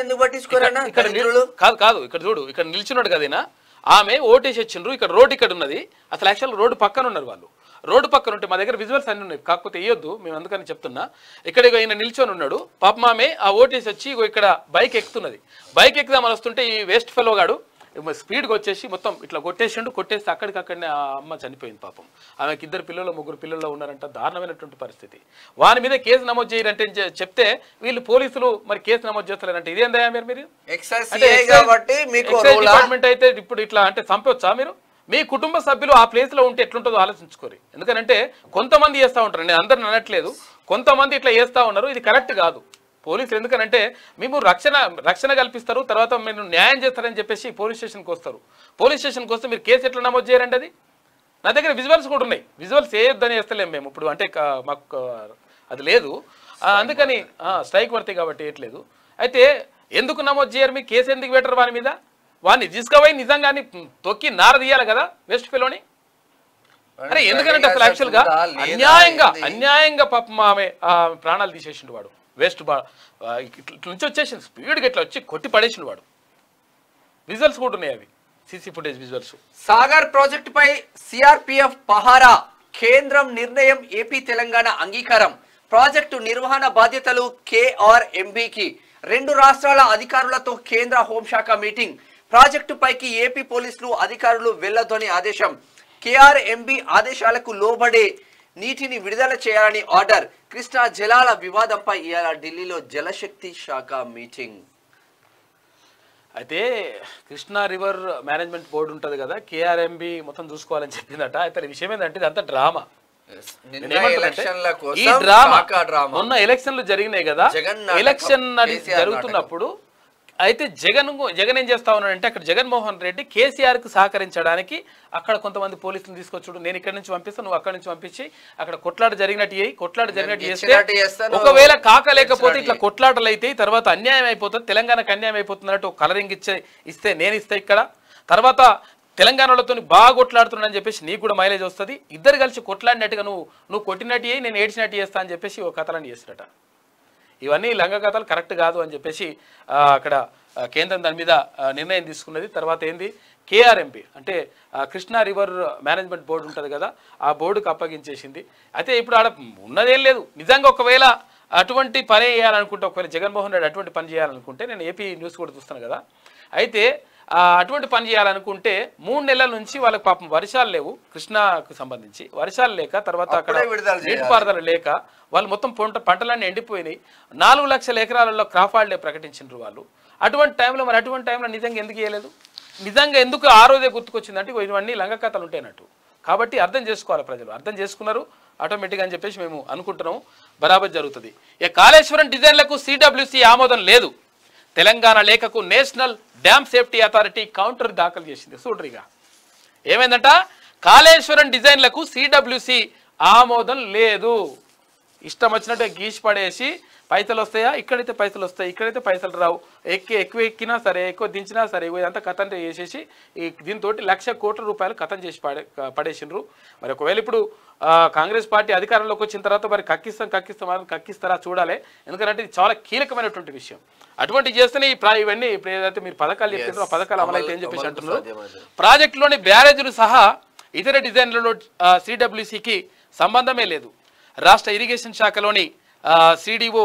ఇక్కడ కాదు కాదు ఇక్కడ చూడు ఇక్కడ నిల్చున్నాడు కదా ఆమె ఓటేసి వచ్చిండ్రు ఇక్కడ రోడ్ ఇక్కడ ఉన్నది అసలు యాక్చువల్ రోడ్డు పక్కన ఉన్నారు వాళ్ళు రోడ్డు పక్కన ఉంటే మా దగ్గర విజువల్స్ అన్నీ ఉన్నాయి కాకపోతే వేయొద్దు మేము అందుకని చెప్తున్నా ఇక్కడ ఈయన నిల్చొని ఉన్నాడు పాప మామే ఆ ఓటేసి వచ్చి ఇక్కడ బైక్ ఎక్కుతున్నది బైక్ ఎక్కుదామని వస్తుంటే ఈ వేస్ట్ ఫెలో గాడు స్పీడ్గా వచ్చేసి మొత్తం ఇట్లా కొట్టేసిండు కొట్టేస్తే అక్కడికక్కడనే ఆ అమ్మ చనిపోయింది పాపం ఆమెకి ఇద్దరు పిల్లలు ముగ్గురు పిల్లల్లో ఉన్నారంట దారుణమైనటువంటి పరిస్థితి వాని మీద కేసు నమోదు చేయాలంటే చెప్తే వీళ్ళు పోలీసులు మరి కేసు నమోదు చేస్తారంటే ఇదేందా మీరు మీరు అయితే ఇప్పుడు ఇట్లా అంటే చంపవచ్చా మీరు మీ కుటుంబ సభ్యులు ఆ ప్లేస్లో ఉంటే ఎట్లుంటుందో ఆలోచించుకోరు ఎందుకంటే కొంతమంది వేస్తూ ఉంటారు నేను అందరిని అనట్లేదు కొంతమంది ఇట్లా వేస్తూ ఉన్నారు ఇది కరెక్ట్ కాదు పోలీసులు ఎందుకనంటే మేము రక్షణ రక్షణ కల్పిస్తారు తర్వాత మీరు న్యాయం చేస్తారని చెప్పేసి పోలీస్ స్టేషన్కి వస్తారు పోలీస్ స్టేషన్కి వస్తే మీరు కేసు ఎట్లా నమోదు చేయరండి అది నా దగ్గర విజువల్స్ కూడా ఉన్నాయి విజువల్స్ ఏదని వేస్తలేము మేము ఇప్పుడు అంటే మాకు అది లేదు అందుకని స్ట్రైక్ పడతాయి కాబట్టి ఏట్లేదు అయితే ఎందుకు నమోదు చేయరు మీ కేసు ఎందుకు పెట్టరు వారి మీద వాడిని తీసుకుపోయి నిజంగా తొక్కి నారదీయాలి కదా వెస్ట్ ఫెలోని అరే ఎందుకంటే అసలు గా అన్యాయంగా అన్యాయంగా పాపం ఆమె ప్రాణాలు తీసేసిండు వాడు వేస్ట్ బా ఇట్ల నుంచి వచ్చేసి స్పీడ్ ఇట్లా వచ్చి కొట్టి పడేసిండు వాడు విజువల్స్ కూడా ఉన్నాయి అవి సిసి ఫుటేజ్ విజువల్స్ సాగర్ పై సిఆర్పిఎఫ్ పహారా కేంద్రం నిర్ణయం ఏపీ తెలంగాణ అంగీకారం ప్రాజెక్టు నిర్వహణ బాధ్యతలు కేఆర్ఎంబికి రెండు రాష్ట్రాల అధికారులతో కేంద్ర హోంశాఖ మీటింగ్ ప్రాజెక్టుపైకి ఏపీ పోలీసులు అధికారులు వెళ్లొద్దని ఆదేశం కేఆర్ఎంబి ఆదేశాలకు లోబడే నీటిని విడుదల చేయాలని ఆర్డర్ కృష్ణా జలాల వివాదంపై ఇవాళ ఢిల్లీలో జలశక్తి శాఖ మీటింగ్ అయితే కృష్ణా రివర్ మేనేజ్మెంట్ బోర్డు ఉంటుంది కదా కేఆర్ఎంబి మొత్తం చూసుకోవాలని చెప్పిందట అయితే విషయం ఏంటంటే ఇది అంత డ్రామా ఈ డ్రామా మొన్న ఎలక్షన్లు జరిగినాయి కదా ఎలక్షన్ జరుగుతున్నప్పుడు అయితే జగన్ జగన్ ఏం చేస్తా ఉన్నాడంటే అక్కడ జగన్మోహన్ రెడ్డి కేసీఆర్కి సహకరించడానికి అక్కడ కొంతమంది పోలీసులు తీసుకొచ్చుడు నేను ఇక్కడ నుంచి పంపిస్తాను నువ్వు అక్కడ నుంచి పంపించి అక్కడ కొట్లాట జరిగినట్టు అయ్యి కొట్లాట జరిగినట్టు చేస్తే ఒకవేళ కాక లేకపోతే ఇట్లా కొట్లాటలు అయితే తర్వాత అన్యాయం అయిపోతుంది తెలంగాణకు అన్యాయం అయిపోతుంది అన్నట్టు కలరింగ్ ఇచ్చే ఇస్తే నేను ఇస్తే ఇక్కడ తర్వాత తెలంగాణలతో బాగా కొట్లాడుతున్నాడని చెప్పేసి నీకు కూడా మైలేజ్ వస్తుంది ఇద్దరు కలిసి కొట్లాడినట్టుగా నువ్వు నువ్వు కొట్టినట్టు నేను ఏడ్చినట్టు చేస్తా అని చెప్పేసి ఒక కథలని చేసినట్ట ఇవన్నీ లంగకథలు కరెక్ట్ కాదు అని చెప్పేసి అక్కడ కేంద్రం దాని మీద నిర్ణయం తీసుకున్నది తర్వాత ఏంది కేఆర్ఎంపీ అంటే కృష్ణా రివర్ మేనేజ్మెంట్ బోర్డు ఉంటుంది కదా ఆ బోర్డుకు అప్పగించేసింది అయితే ఇప్పుడు ఆడ ఉన్నదేం లేదు నిజంగా ఒకవేళ అటువంటి పని చేయాలనుకుంటే ఒకవేళ జగన్మోహన్ రెడ్డి అటువంటి పని చేయాలనుకుంటే నేను ఏపీ న్యూస్ కూడా చూస్తాను కదా అయితే అటువంటి పని చేయాలనుకుంటే మూడు నెలల నుంచి వాళ్ళకి పాపం వర్షాలు లేవు కృష్ణాకు సంబంధించి వర్షాలు లేక తర్వాత అక్కడ నీటిపారుదల లేక వాళ్ళు మొత్తం పంట పంటలన్నీ ఎండిపోయినాయి నాలుగు లక్షల ఎకరాలలో క్రాప్ హాలిడే ప్రకటించారు వాళ్ళు అటువంటి టైంలో మరి అటువంటి టైంలో నిజంగా ఎందుకు చేయలేదు నిజంగా ఎందుకు ఆ రోజే గుర్తుకొచ్చిందంటే ఇవన్నీ లంగ కథలు ఉంటాయినట్టు కాబట్టి అర్థం చేసుకోవాలి ప్రజలు అర్థం చేసుకున్నారు ఆటోమేటిక్గా అని చెప్పేసి మేము అనుకుంటున్నాము బరాబర్ జరుగుతుంది ఏ కాళేశ్వరం డిజైన్లకు సిడబ్ల్యూసి ఆమోదం లేదు తెలంగాణ లేఖకు national dam safety authority counter దాఖలు చేసింది చూడరిగా ఏమైందంట కాళేశ్వరం డిజైన్లకు సిడబ్ల్యూసి ఆమోదం లేదు ఇష్టం వచ్చినట్టు గీసి పడేసి పైసలు వస్తాయా ఇక్కడైతే పైసలు వస్తాయి ఇక్కడైతే పైసలు రావు ఎక్కి ఎక్కువ ఎక్కినా సరే ఎక్కువ దించినా సరే ఇదంతా కథం చేసేసి ఈ దీంతో లక్ష కోట్ల రూపాయలు కథం చేసి పడే పడేసిండ్రు మరి ఒకవేళ ఇప్పుడు కాంగ్రెస్ పార్టీ అధికారంలోకి వచ్చిన తర్వాత మరి కక్కిస్తాం కక్కిస్తాం అని కక్కిస్తారా చూడాలి ఎందుకంటే ఇది చాలా కీలకమైనటువంటి విషయం అటువంటి చేస్తేనే ఈ ఇవన్నీ ఇప్పుడు ఏదైతే మీరు పథకాలు చెప్తున్నారు ఆ పథకాలు అమలైతే ఏం చెప్పేసి అంటున్నారు ప్రాజెక్టులోని బ్యారేజీలు సహా ఇతర డిజైన్లలో సిడబ్ల్యూసికి సంబంధమే లేదు రాష్ట్ర ఇరిగేషన్ శాఖలోని సిడిఓ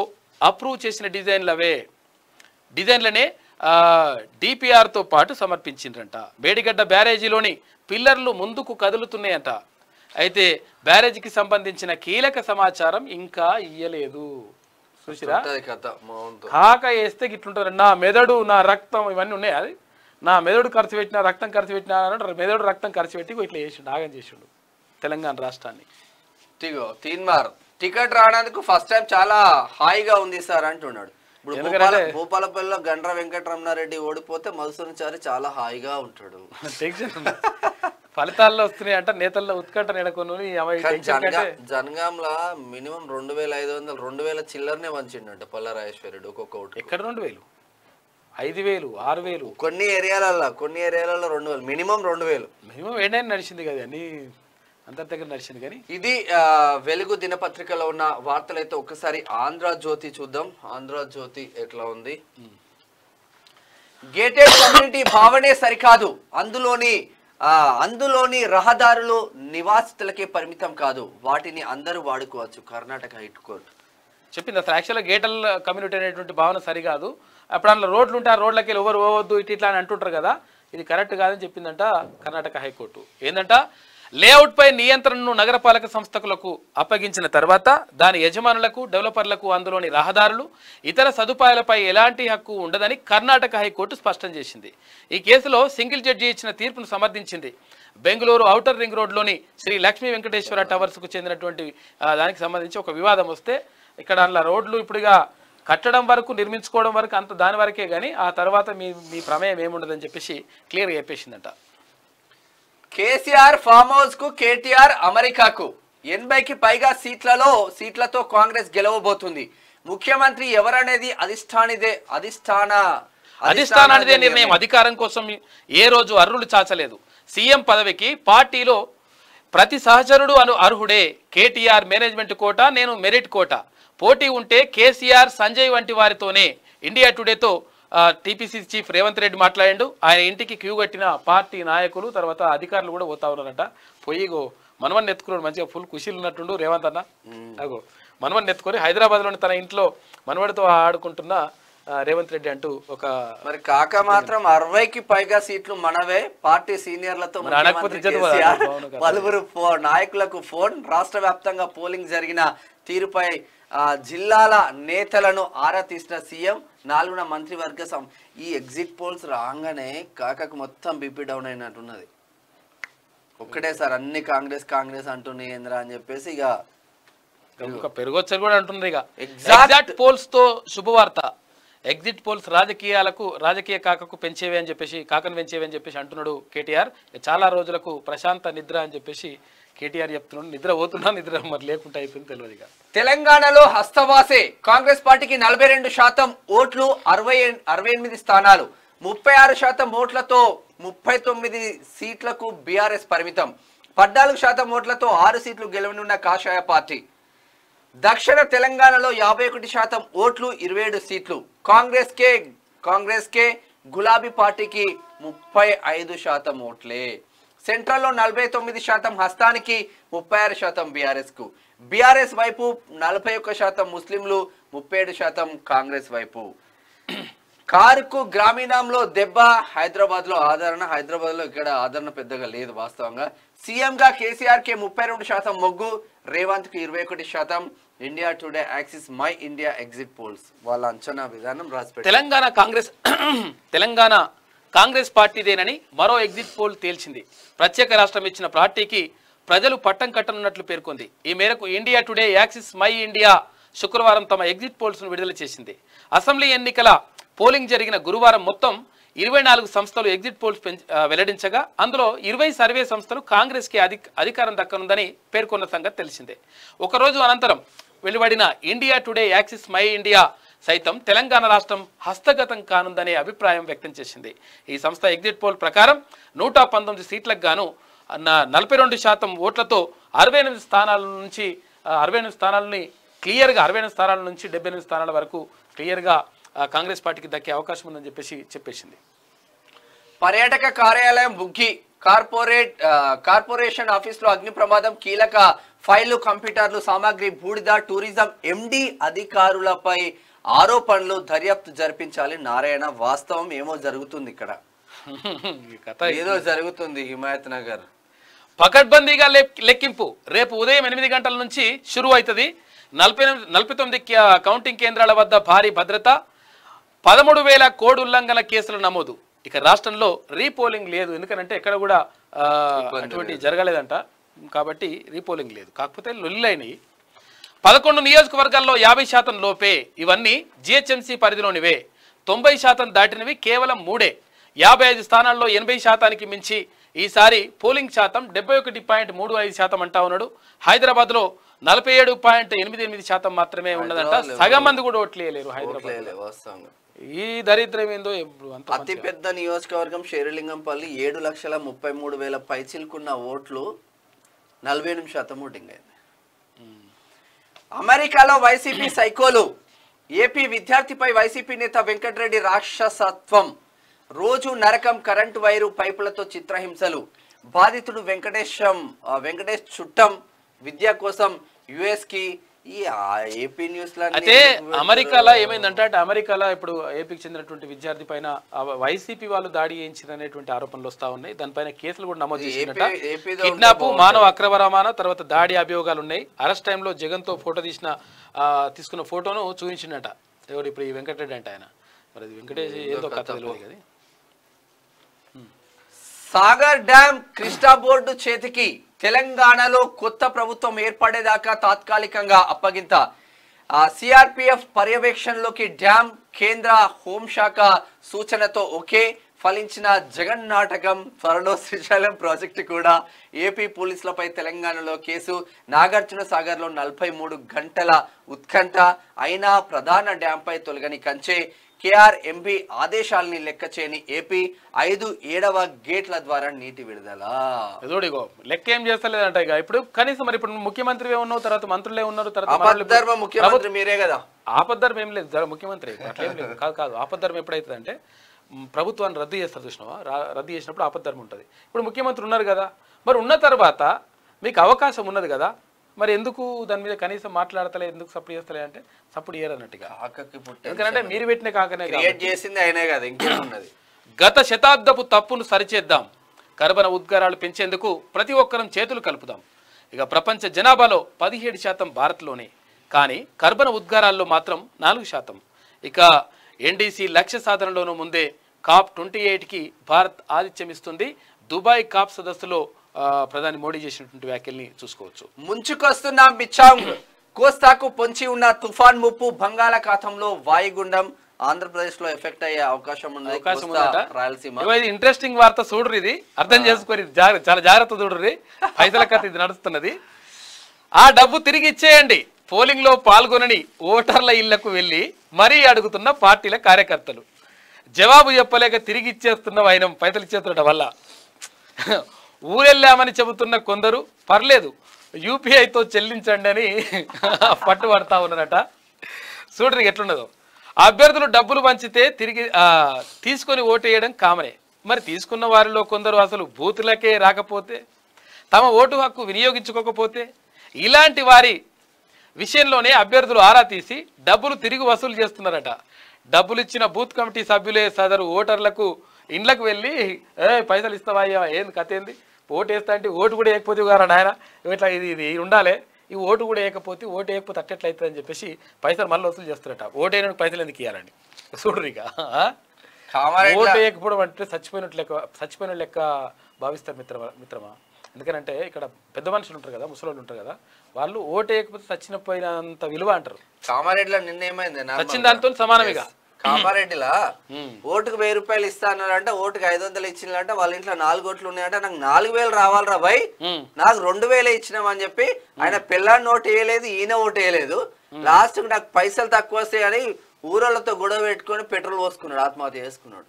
అప్రూవ్ చేసిన డిజైన్లవే డిజైన్లనే డిపిఆర్తో పాటు సమర్పించిండ్రంట మేడిగడ్డ బ్యారేజీలోని పిల్లర్లు ముందుకు కదులుతున్నాయంట అయితే బ్యారేజీకి సంబంధించిన కీలక సమాచారం ఇంకా ఇయ్యలేదు కాక వేస్తే గిట్లుంటారు నా మెదడు నా రక్తం ఇవన్నీ ఉన్నాయి అది నా మెదడు ఖర్చు పెట్టిన రక్తం ఖర్చు పెట్టిన మెదడు రక్తం ఖర్చు పెట్టి ఇట్లా చేసిండు ఆగం చేసిండు తెలంగాణ రాష్ట్రాన్ని తీన్మార్ టికెట్ రావడానికి ఫస్ట్ టైం చాలా హాయిగా ఉంది సార్ అంటున్నాడు ఇప్పుడు భూపాలపల్లిలో గండ్ర వెంకటరమణారెడ్డి ఓడిపోతే చారి చాలా హాయిగా ఉంటాడు ఫలితాల్లో వస్తున్నాయి అంటే నేతల్లో ఉత్కంఠ నెలకొని జనగాంలా మినిమం రెండు వేల ఐదు వందలు రెండు వేల చిల్లరనే వంచిండంట పొల్లరాజేశ్వరుడు ఒక్కొక్క ఓటు ఎక్కడ రెండు వేలు ఐదు వేలు ఆరు వేలు కొన్ని ఏరియాలలో కొన్ని ఏరియాలలో రెండు వేలు మినిమం రెండు వేలు మినిమం ఏడైనా నడిచింది కదా అని అందరి దగ్గర నడిచింది కానీ ఇది వెలుగు దినపత్రికలో ఉన్న వార్తలైతే ఒక్కసారి ఆంధ్ర జ్యోతి చూద్దాం ఆంధ్ర జ్యోతి ఎట్లా ఉంది గేటెడ్ కమ్యూనిటీ భావనే సరికాదు అందులోని అందులోని రహదారులు నివాసితులకే పరిమితం కాదు వాటిని అందరూ వాడుకోవచ్చు కర్ణాటక హైట్ కోర్టు చెప్పింది అసలు యాక్చువల్గా గేటల్ కమ్యూనిటీ అనేటువంటి భావన సరికాదు అప్పుడు రోడ్లు ఉంటే ఆ రోడ్లకి ఎవరు పోవద్దు ఇటు ఇట్లా అని అంటుంటారు కదా ఇది కరెక్ట్ కాదని చెప్పిందంట కర్ణాటక హైకోర్టు ఏంటంటే లేఅవుట్పై నియంత్రణను నగరపాలక సంస్థలకు అప్పగించిన తర్వాత దాని యజమానులకు డెవలపర్లకు అందులోని రహదారులు ఇతర సదుపాయాలపై ఎలాంటి హక్కు ఉండదని కర్ణాటక హైకోర్టు స్పష్టం చేసింది ఈ కేసులో సింగిల్ జడ్జి ఇచ్చిన తీర్పును సమర్థించింది బెంగళూరు ఔటర్ రింగ్ రోడ్లోని శ్రీ లక్ష్మీ వెంకటేశ్వర టవర్స్కు చెందినటువంటి దానికి సంబంధించి ఒక వివాదం వస్తే ఇక్కడ అందులో రోడ్లు ఇప్పుడుగా కట్టడం వరకు నిర్మించుకోవడం వరకు అంత దాని వరకే కానీ ఆ తర్వాత మీ మీ ప్రమేయం ఏముండదని చెప్పేసి క్లియర్గా చెప్పేసిందంట కేసీఆర్ ఫామ్ హౌస్ కు కేటీఆర్ అమెరికాకు ఎనభైకి పైగా సీట్లలో సీట్లతో కాంగ్రెస్ గెలవబోతుంది ముఖ్యమంత్రి ఎవరనేది అధిష్టానిదే అధిష్టాన అధిష్టానానిదే నిర్ణయం అధికారం కోసం ఏ రోజు అర్హులు చాచలేదు సీఎం పదవికి పార్టీలో ప్రతి సహచరుడు అను అర్హుడే కేటీఆర్ మేనేజ్మెంట్ కోట నేను మెరిట్ కోట పోటీ ఉంటే కేసీఆర్ సంజయ్ వంటి వారితోనే ఇండియా టుడేతో టీపీసీ చీఫ్ రేవంత్ రెడ్డి మాట్లాడిండు ఆయన ఇంటికి క్యూ కట్టిన పార్టీ నాయకులు తర్వాత అధికారులు కూడా పోతా ఉన్నారట పోయిగో మనవన్ ఎత్తుకున్నాడు మంచిగా ఫుల్ కుషీలు ఉన్నట్టుండు రేవంత్ అన్న అగో మనవన్ ఎత్తుకొని హైదరాబాద్లోని తన ఇంట్లో మనవడితో ఆడుకుంటున్న రేవంత్ రెడ్డి అంటూ ఒక మరి కాక మాత్రం అరవైకి పైగా సీట్లు మనవే పార్టీ సీనియర్లతో పలువురు నాయకులకు ఫోన్ రాష్ట్ర వ్యాప్తంగా పోలింగ్ జరిగిన తీరుపై జిల్లాల నేతలను ఆరా తీసిన సీఎం నాలుగున మంత్రివర్గ సం ఈ ఎగ్జిట్ పోల్స్ రాగానే కాకకు మొత్తం బీపీ డౌన్ అయినట్టున్నది ఒక్కటే hmm. సార్ అన్ని కాంగ్రెస్ కాంగ్రెస్ అంటున్నాయి ఏంద్రా అని చెప్పేసి ఇక పెరుగొచ్చని కూడా అంటున్నది ఎగ్జాక్ట్ పోల్స్ తో శుభవార్త ఎగ్జిట్ పోల్స్ రాజకీయాలకు రాజకీయ కాకకు పెంచేవే అని చెప్పేసి కాకను పెంచేవే అని చెప్పేసి అంటున్నాడు కేటీఆర్ చాలా రోజులకు ప్రశాంత నిద్ర అని చెప్పేసి కేటీఆర్ చెప్తున్నాడు నిద్ర పోతున్నా నిద్ర మరి లేకుండా అయిపోయింది తెలియదు ఇక తెలంగాణలో హస్తవాసే కాంగ్రెస్ పార్టీకి నలభై రెండు శాతం ఓట్లు అరవై అరవై ఎనిమిది స్థానాలు ముప్పై ఆరు శాతం ఓట్లతో ముప్పై తొమ్మిది సీట్లకు బీఆర్ఎస్ పరిమితం పద్నాలుగు శాతం ఓట్లతో ఆరు సీట్లు గెలవనున్న కాషాయ పార్టీ దక్షిణ తెలంగాణలో యాభై ఒకటి శాతం ఓట్లు ఇరవై ఏడు సీట్లు కాంగ్రెస్కే కాంగ్రెస్కే గులాబీ పార్టీకి ముప్పై ఐదు శాతం ఓట్లే సెంట్రల్లో నలభై తొమ్మిది శాతం హస్తానికి ముప్పై ఆరు శాతం బీఆర్ఎస్కు బీఆర్ఎస్ వైపు నలభై ఒక్క శాతం ముస్లింలు ముప్పై ఏడు శాతం కాంగ్రెస్ వైపు కారుకు గ్రామీణంలో దెబ్బ హైదరాబాద్లో ఆదరణ హైదరాబాద్లో ఇక్కడ ఆదరణ పెద్దగా లేదు వాస్తవంగా సీఎంగా కేసీఆర్కే ముప్పై రెండు శాతం మొగ్గు రేవంత్కు ఇరవై ఒకటి శాతం India Today Axis My India exit polls వాళ్ళ అంచనా విధానం రాసిపెట్టి తెలంగాణ కాంగ్రెస్ తెలంగాణ కాంగ్రెస్ పార్టీదేనని మరో ఎగ్జిట్ పోల్ తేల్చింది ప్రత్యేక రాష్ట్రం ఇచ్చిన పార్టీకి ప్రజలు పట్టం కట్టనున్నట్లు పేర్కొంది ఈ మేరకు India Today Axis My India శుక్రవారం తమ ఎగ్జిట్ పోల్స్ను విడుదల చేసింది అసెంబ్లీ ఎన్నికల పోలింగ్ జరిగిన గురువారం మొత్తం ఇరవై నాలుగు సంస్థలు ఎగ్జిట్ పోల్స్ వెల్లడించగా అందులో ఇరవై సర్వే సంస్థలు కాంగ్రెస్కి అధికారం దక్కనుందని పేర్కొన్న సంగతి తెలిసిందే ఒకరోజు అనంతరం వెలువడిన India Today Axis My India సైతం తెలంగాణ రాష్ట్రం హస్తగతం కానుందనే అభిప్రాయం వ్యక్తం చేసింది ఈ సంస్థ ఎగ్జిట్ పోల్ ప్రకారం నూట పంతొమ్మిది సీట్లకు గాను నలభై రెండు శాతం ఓట్లతో అరవై ఎనిమిది స్థానాల నుంచి అరవై ఎనిమిది స్థానాలని క్లియర్గా అరవై ఎనిమిది స్థానాల నుంచి డెబ్బై ఎనిమిది స్థానాల వరకు క్లియర్గా కాంగ్రెస్ పార్టీకి దక్కే అవకాశం ఉందని చెప్పేసి చెప్పేసింది పర్యాటక కార్యాలయం బుగ్గి కార్పొరేట్ కార్పొరేషన్ ఆఫీస్లో అగ్ని ప్రమాదం కీలక ఫైళ్లు కంప్యూటర్లు సామాగ్రి బూడిద టూరిజం ఎండి అధికారులపై ఆరోపణలు దర్యాప్తు జరిపించాలి నారాయణ వాస్తవం ఏమో జరుగుతుంది ఇక్కడ ఏదో జరుగుతుంది హిమాయత్ నగర్ పకడ్బందీగా లెక్కింపు రేపు ఉదయం ఎనిమిది గంటల నుంచి శురువు అవుతుంది నలభై నలభై తొమ్మిది కౌంటింగ్ కేంద్రాల వద్ద భారీ భద్రత పదమూడు వేల కోడ్ ఉల్లంఘన కేసులు నమోదు ఇక రాష్ట్రంలో రీపోలింగ్ లేదు ఎందుకంటే ఎక్కడ కూడా అటువంటి జరగలేదంట కాబట్టి రీపోలింగ్ లేదు కాకపోతే లొల్లైనవి పదకొండు నియోజకవర్గాల్లో యాభై శాతం లోపే ఇవన్నీ జిహెచ్ఎంసీ పరిధిలోనివే తొంభై శాతం దాటినవి కేవలం మూడే యాభై ఐదు స్థానాల్లో ఎనభై శాతానికి మించి ఈసారి పోలింగ్ శాతం డెబ్బై ఒకటి పాయింట్ మూడు ఐదు శాతం అంటా ఉన్నాడు హైదరాబాద్లో నలభై ఏడు పాయింట్ ఎనిమిది ఎనిమిది శాతం మాత్రమే ఉన్నదంట సగం మంది కూడా ఓట్లేయలేరు హైదరాబాద్ ఈ దరిద్రం ఏందో అతి పెద్ద నియోజకవర్గం శేరలింగంపల్లి ఏడు లక్షల ముప్పై మూడు వేల పైచిల్కున్న ఓట్లు నలభై ఎనిమిది శాతం ఓటింగ్ అయింది అమెరికాలో వైసీపీ సైకోలు ఏపీ విద్యార్థిపై వైసీపీ నేత వెంకటరెడ్డి రాక్షసత్వం రోజు నరకం కరెంటు వైరు పైపులతో చిత్రహింసలు బాధితుడు వెంకటేశం వెంకటేష్ చుట్టం విద్య కోసం యుఎస్కి ఏపీ న్యూస్ అయితే అమెరికాలో ఏమైందంటే అంటే అమెరికాలో ఇప్పుడు ఏపీకి చెందినటువంటి విద్యార్థి పైన వైసీపీ వాళ్ళు దాడి చేయించింది అనేటువంటి ఆరోపణలు వస్తా ఉన్నాయి దానిపైన కేసులు కూడా నమోదు చేసినట్ట కిడ్నాప్ మానవ అక్రమ రవాణా తర్వాత దాడి అభియోగాలు ఉన్నాయి అరెస్ట్ టైంలో జగన్ తో ఫోటో తీసిన తీసుకున్న ఫోటోను చూపించిందట ఎవరు ఇప్పుడు ఈ వెంకటరెడ్డి అంటే ఆయన మరి వెంకటేష్ ఏదో కథ తెలియదు కదా సాగర్ డ్యామ్ క్రిస్టా బోర్డు చేతికి తెలంగాణలో కొత్త ప్రభుత్వం ఏర్పడేదాకా తాత్కాలికంగా అప్పగింత సిఆర్పిఎఫ్ పర్యవేక్షణలోకి డ్యామ్ కేంద్ర హోంశాఖ సూచనతో ఒకే ఫలించిన జగన్ నాటకం త్వరలో శ్రీశైలం ప్రాజెక్టు కూడా ఏపీ పోలీసులపై తెలంగాణలో కేసు నాగార్జున నలభై మూడు గంటల ఉత్కంఠ అయినా ప్రధాన డ్యాంపై తొలగని కంచే కేఆర్ ఎంపీ ఆదేశాలని లెక్క చేయని ఏపీ ఐదు ఏడవ గేట్ల ద్వారా నీటి విడుదల లెక్క ఏం చేస్తలేదంట ఇక ఇప్పుడు కనీసం మరి ఇప్పుడు ముఖ్యమంత్రి ఉన్నావు తర్వాత మంత్రులే ఉన్నారు తర్వాత ముఖ్యమంత్రి మీరే కదా ఆపద్ధర్మ ఏం లేదు ముఖ్యమంత్రి కాదు కాదు ఆపద్ధర్మ ఎప్పుడైతుంది అంటే ప్రభుత్వాన్ని రద్దు చేస్తారు చూసినావా రద్దు చేసినప్పుడు ఆపద్ధర్మ ఉంటుంది ఇప్పుడు ముఖ్యమంత్రి ఉన్నారు కదా మరి ఉన్న తర్వాత మీకు అవకాశం ఉన్నది కదా మరి ఎందుకు దాని మీద కనీసం మాట్లాడతలే ఎందుకు సపోర్ట్ చేస్తలే అంటే సపోర్ట్ చేయరు అన్నట్టుగా ఎందుకంటే మీరు పెట్టిన కాకనే క్రియేట్ చేసింది ఆయనే కదా ఉన్నది గత శతాబ్దపు తప్పును సరిచేద్దాం కర్బన ఉద్గారాలు పెంచేందుకు ప్రతి ఒక్కరం చేతులు కలుపుదాం ఇక ప్రపంచ జనాభాలో పదిహేడు శాతం భారత్లోనే కానీ కర్బన ఉద్గారాల్లో మాత్రం నాలుగు శాతం ఇక ఎన్డీసీ లక్ష్య సాధనలోనూ ముందే కాప్ ట్వంటీ ఎయిట్కి భారత్ ఆతిథ్యం ఇస్తుంది దుబాయ్ కాప్ సదస్సులో ప్రధాని మోడీ చేసినటువంటి వ్యాఖ్యల్ని చూసుకోవచ్చు ముంచుకొస్తున్న మిచ్చాంగ్ కోస్తాకు పొంచి ఉన్న తుఫాన్ ముప్పు బంగాళాఖాతంలో వాయుగుండం ఆంధ్రప్రదేశ్ లో ఎఫెక్ట్ అయ్యే అవకాశం ఉంది అవకాశం రాయలసీమ ఇంట్రెస్టింగ్ వార్త చూడరు ఇది అర్థం చేసుకోరు చాలా జాగ్రత్త చూడరు పైసల కథ ఇది నడుస్తున్నది ఆ డబ్బు తిరిగి ఇచ్చేయండి పోలింగ్ లో పాల్గొనని ఓటర్ల ఇళ్లకు వెళ్ళి మరీ అడుగుతున్న పార్టీల కార్యకర్తలు జవాబు చెప్పలేక తిరిగి ఇచ్చేస్తున్న ఆయన పైసలు ఇచ్చేస్తుండటం వల్ల ఊరెళ్ళామని చెబుతున్న కొందరు పర్లేదు యూపీఐతో చెల్లించండి అని [LAUGHS] పట్టుబడతా ఉన్నారట చూడండి ఎట్లుండదు అభ్యర్థులు డబ్బులు పంచితే తిరిగి తీసుకొని ఓటు వేయడం కామనే మరి తీసుకున్న వారిలో కొందరు అసలు బూతులకే రాకపోతే తమ ఓటు హక్కు వినియోగించుకోకపోతే ఇలాంటి వారి విషయంలోనే అభ్యర్థులు ఆరా తీసి డబ్బులు తిరిగి వసూలు చేస్తున్నారట డబ్బులు ఇచ్చిన బూత్ కమిటీ సభ్యులే సదరు ఓటర్లకు ఇండ్లకు వెళ్ళి ఏ పైసలు ఇస్తావా ఏంది కథ ఏంది ఓటు వేస్తా అంటే ఓటు కూడా వేయకపోతే గారా ఆయన ఇట్లా ఇది ఇది ఉండాలి ఈ ఓటు కూడా వేయకపోతే ఓటు వేయకపోతే అట్టెట్లయితుంది అని చెప్పేసి పైసలు మళ్ళీ వసూలు చేస్తారట ఓటు అయిన పైసలు ఎందుకు ఇవ్వాలండి చూడరు ఇక ఓటు వేయకపోవడం అంటే చచ్చిపోయినట్టు లెక్క చచ్చిపోయినట్టు లెక్క భావిస్తారు మిత్రమా మిత్రమా ఎందుకనంటే ఇక్కడ పెద్ద మనుషులు ఉంటారు కదా ముసలి ఉంటారు కదా వాళ్ళు ఓటు వేయకపోతే చచ్చిన పోయినంత విలువ అంటారు కామారెడ్డిలో నిన్న ఏమైంది చచ్చిన దానితో కామారెడ్డిలా ఓటుకు వెయ్యి రూపాయలు ఇస్తానంటే ఓటుకు ఐదు వందలు ఇచ్చిందంటే వాళ్ళ ఇంట్లో నాలుగు ఓట్లు ఉన్నాయంటే నాకు నాలుగు వేలు రావాలరా భయ్ నాకు రెండు వేలే ఇచ్చినామని చెప్పి ఆయన పిల్లాన్ని ఓటు వేయలేదు ఈయన ఓటు వేయలేదు లాస్ట్ నాకు పైసలు తక్కువ వస్తాయని అని ఊరోళ్ళతో గొడవ పెట్టుకొని పెట్రోల్ పోసుకున్నాడు ఆత్మహత్య చేసుకున్నాడు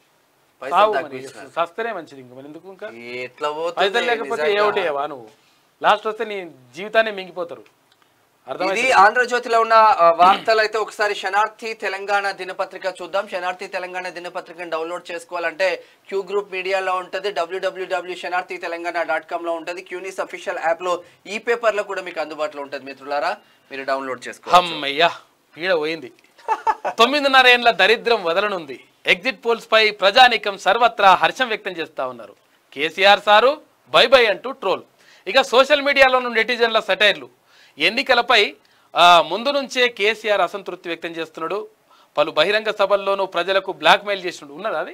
ఎట్లా పోతే లేకపోతే ఏ ఒకటి నువ్వు లాస్ట్ వస్తే నీ జీవితాన్ని మింగిపోతారు ఇది ఆంధ్రజ్యోతిలో ఉన్న వార్తలు అయితే ఒకసారి శనార్థి తెలంగాణ దినపత్రిక చూద్దాం శనార్థి తెలంగాణ దినపత్రికను డౌన్లోడ్ చేసుకోవాలంటే క్యూ గ్రూప్ మీడియాలో ఉంటుంది డబ్ల్యూడబ్ల్యూడబ్ల్యూ శనార్థి తెలంగాణ డాట్ కామ్లో ఉంటుంది క్యూనిస్ అఫీషియల్ యాప్లో ఈ పేపర్లో కూడా మీకు అందుబాటులో ఉంటుంది మిత్రులారా మీరు డౌన్లోడ్ చేసుకో పోయింది తొమ్మిదిన్నర ఏళ్ళ దరిద్రం వదలనుంది ఎగ్జిట్ పోల్స్ పై ప్రజానీకం సర్వత్రా హర్షం వ్యక్తం చేస్తా ఉన్నారు కేసీఆర్ సారు బై బై అంటూ ట్రోల్ ఇక సోషల్ మీడియాలో నెటిజన్ల సెటైర్లు ఎన్నికలపై ముందు నుంచే కేసీఆర్ అసంతృప్తి వ్యక్తం చేస్తున్నాడు పలు బహిరంగ సభల్లోనూ ప్రజలకు బ్లాక్మెయిల్ చేసినాడు ఉన్నది అది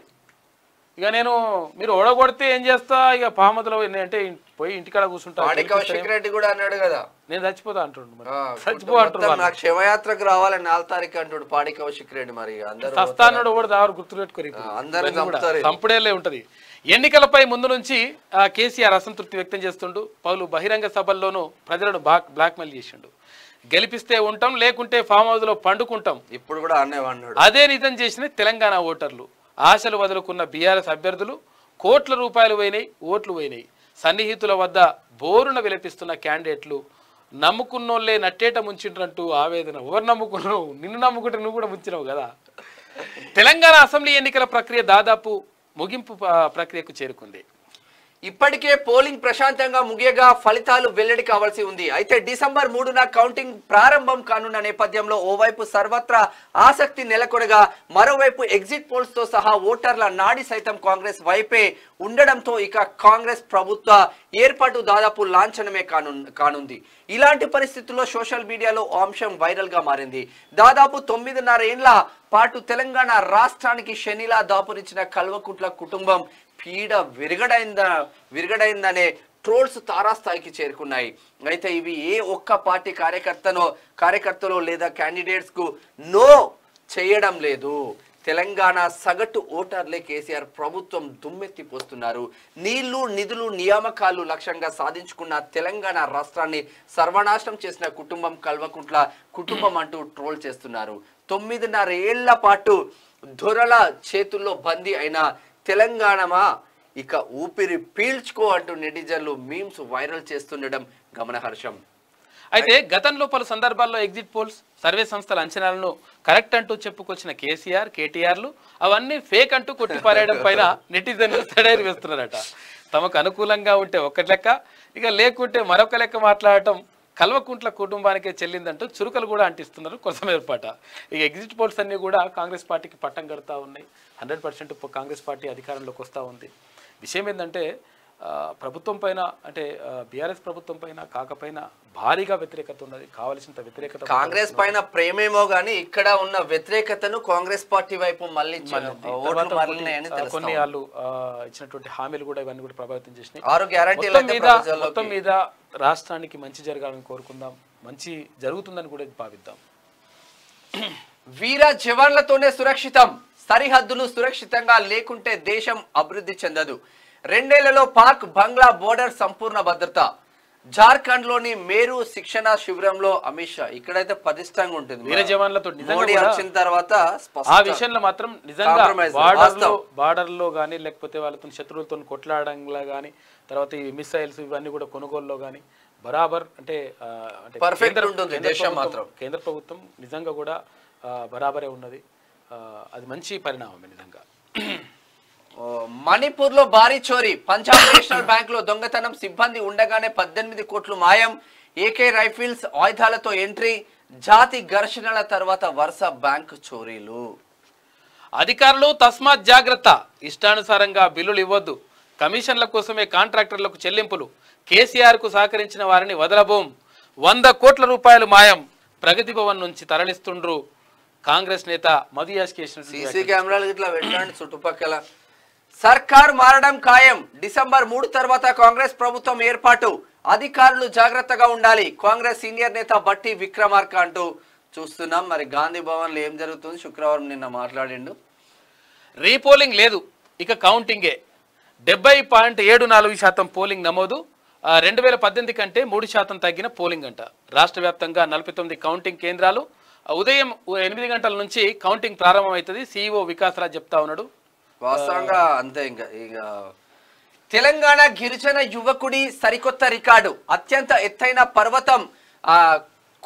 ఇక నేను మీరు ఓడగొడితే ఏం చేస్తా ఇక పామతులు అంటే పోయి ఇంటికాడ కూర్చుంటాడు కూడా అన్నాడు కదా నేను చచ్చిపోతా అంటుండు చచ్చిపో అంటున్నాడు క్షమయాత్రకు రావాలని నాలుగు తారీఖు అంటుడు పాడి రెడ్డి మరి అందరూ గుర్తు పెట్టుకోరు అందరూ చంపుడే ఉంటది ఎన్నికలపై ముందు నుంచి కేసీఆర్ అసంతృప్తి వ్యక్తం చేస్తుండు పౌలు బహిరంగ సభల్లోనూ ప్రజలను బ్లాక్ బ్లాక్మెయిల్ చేసిండు గెలిపిస్తే ఉంటాం లేకుంటే ఫామ్ లో పండుకుంటాం ఇప్పుడు కూడా అదే నిజం చేసిన తెలంగాణ ఓటర్లు ఆశలు వదులుకున్న బీఆర్ఎస్ అభ్యర్థులు కోట్ల రూపాయలు పోయినాయి ఓట్లు పోయినాయి సన్నిహితుల వద్ద బోరున విలపిస్తున్న క్యాండిడేట్లు నమ్ముకున్నోళ్ళే నట్టేట ముంచుంటున్నట్టు ఆవేదన ఎవరు నమ్ముకున్నావు నిన్ను నమ్ముకుంటే నువ్వు కూడా ముంచినావు కదా తెలంగాణ అసెంబ్లీ ఎన్నికల ప్రక్రియ దాదాపు ముగింపు ప్రక్రియకు చేరుకుంది ఇప్పటికే పోలింగ్ ప్రశాంతంగా ముగియగా ఫలితాలు వెల్లడి కావాల్సి ఉంది అయితే డిసెంబర్ మూడున కౌంటింగ్ ప్రారంభం కానున్న నేపథ్యంలో ఓవైపు సర్వత్రా ఆసక్తి నెలకొనగా మరోవైపు ఎగ్జిట్ పోల్స్ తో సహా ఓటర్ల నాడి సైతం కాంగ్రెస్ వైపే ఉండడంతో ఇక కాంగ్రెస్ ప్రభుత్వ ఏర్పాటు దాదాపు లాంఛనమే కాను కానుంది ఇలాంటి పరిస్థితుల్లో సోషల్ మీడియాలో అంశం వైరల్ గా మారింది దాదాపు తొమ్మిదిన్నర ఏండ్ల పాటు తెలంగాణ రాష్ట్రానికి శనిలా దాపురించిన కల్వకుట్ల కుటుంబం పీడ విరగడైందా విరగడైందనే ట్రోల్స్ తారాస్థాయికి చేరుకున్నాయి అయితే ఇవి ఏ ఒక్క పార్టీ కార్యకర్తనో కార్యకర్తలో లేదా క్యాండిడేట్స్కు నో చేయడం లేదు తెలంగాణ సగటు ఓటర్లే కేసీఆర్ ప్రభుత్వం దుమ్మెత్తి పోస్తున్నారు నీళ్లు నిధులు నియామకాలు లక్ష్యంగా సాధించుకున్న తెలంగాణ రాష్ట్రాన్ని సర్వనాశనం చేసిన కుటుంబం కల్వకుంట్ల కుటుంబం అంటూ ట్రోల్ చేస్తున్నారు తొమ్మిదిన్నర ఏళ్ల పాటు దొరల చేతుల్లో బందీ అయిన తెలంగాణమా ఇక ఊపిరి పీల్చుకో అంటూ నెటిజన్లు మీమ్స్ వైరల్ చేస్తుండడం గమనహర్షం అయితే గతంలో పలు సందర్భాల్లో ఎగ్జిట్ పోల్స్ సర్వే సంస్థల అంచనాలను కరెక్ట్ అంటూ చెప్పుకొచ్చిన కేసీఆర్ కేటీఆర్లు అవన్నీ ఫేక్ అంటూ కొట్టిపారేయడం పైన నెటిజన్లు తడేరు వేస్తున్నారట తమకు అనుకూలంగా ఉంటే ఒక లెక్క ఇక లేకుంటే మరొక లెక్క మాట్లాడటం కల్వకుంట్ల కుటుంబానికే చెల్లిందంటూ చురుకలు కూడా అంటిస్తున్నారు ఏర్పాట ఇక ఎగ్జిట్ పోల్స్ అన్నీ కూడా కాంగ్రెస్ పార్టీకి పట్టం కడతా ఉన్నాయి హండ్రెడ్ కాంగ్రెస్ పార్టీ అధికారంలోకి వస్తూ ఉంది విషయం ఏంటంటే ప్రభుత్వం పైన అంటే బీఆర్ఎస్ ప్రభుత్వం పైన కాకపోయినా భారీగా వ్యతిరేకత ఉన్నది కావలసినంత వ్యతిరేకత కాంగ్రెస్ పైన ప్రేమేమో గానీ ఇక్కడ ఉన్న వ్యతిరేకతను కాంగ్రెస్ పార్టీ వైపు మళ్ళీ కొన్ని వాళ్ళు ఇచ్చినటువంటి హామీలు కూడా ఇవన్నీ కూడా ప్రభావితం చేసినాయి మొత్తం మీద రాష్ట్రానికి మంచి జరగాలని కోరుకుందాం మంచి జరుగుతుందని కూడా భావిద్దాం వీర జవాన్లతోనే సురక్షితం సరిహద్దులు సురక్షితంగా లేకుంటే దేశం అభివృద్ధి చెందదు రెండేళ్లలో పాక్ బంగ్లా బోర్డర్ సంపూర్ణ భద్రత జార్ఖండ్ లోని మేరు శిక్షణ శిబిరంలో అమిత్ షా ఇక్కడైతే పదిష్టంగా ఉంటుంది వీర జవాన్లతో మోడీ వచ్చిన తర్వాత ఆ విషయంలో మాత్రం నిజంగా బార్డర్లో లో కానీ లేకపోతే వాళ్ళతో శత్రువులతో కొట్లాడంలో గానీ తర్వాత ఈ మిసైల్స్ ఇవన్నీ కూడా కొనుగోలులో కానీ బరాబర్ అంటే పర్ఫెక్ట్ ఉంటుంది దేశం మాత్రం కేంద్ర ప్రభుత్వం నిజంగా కూడా బరాబరే ఉన్నది అది మంచి పరిణామమే నిజంగా మణిపూర్ లో భారీ చోరీ పంజాబ్ నేషనల్ బ్యాంక్ లో దొంగతనం సిబ్బంది ఉండగానే పద్దెనిమిది కోట్లు మాయం ఏకే రైఫిల్స్ ఆయుధాలతో ఎంట్రీ జాతి ఘర్షణల తర్వాత వరుస బ్యాంక్ చోరీలు అధికారులు తస్మాత్ జాగ్రత్త ఇష్టానుసారంగా బిల్లులు ఇవ్వద్దు కమిషన్ల కోసమే కాంట్రాక్టర్లకు చెల్లింపులు కేసీఆర్ కు సహకరించిన వారిని వదలబోం వంద కోట్ల రూపాయలు మాయం ప్రగతి భవన్ నుంచి తరలిస్తుండ్రు కాంగ్రెస్ నేత మధు యాస్ కేసు సీసీ కెమెరాలు ఇట్లా పెట్టండి చుట్టుపక్కల సర్కార్ మారడం ఖాయం డిసెంబర్ మూడు తర్వాత కాంగ్రెస్ ప్రభుత్వం ఏర్పాటు అధికారులు జాగ్రత్తగా ఉండాలి కాంగ్రెస్ సీనియర్ నేత బట్టి విక్రమార్క అంటూ చూస్తున్నాం మరి గాంధీ భవన్లో ఏం జరుగుతుంది శుక్రవారం నిన్న మాట్లాడిండు రీపోలింగ్ లేదు ఇక కౌంటింగే డెబ్బై పాయింట్ ఏడు నాలుగు శాతం పోలింగ్ నమోదు రెండు వేల పద్దెనిమిది కంటే మూడు శాతం తగ్గిన పోలింగ్ అంట రాష్ట్ర వ్యాప్తంగా నలభై తొమ్మిది కౌంటింగ్ కేంద్రాలు ఉదయం ఎనిమిది గంటల నుంచి కౌంటింగ్ ప్రారంభమవుతుంది సీఈఓ వికాస్ రాజ్ చెప్తా ఉన్నాడు వాస్తవంగా అంతే ఇంకా ఇక తెలంగాణ గిరిజన యువకుడి సరికొత్త రికార్డు అత్యంత ఎత్తైన పర్వతం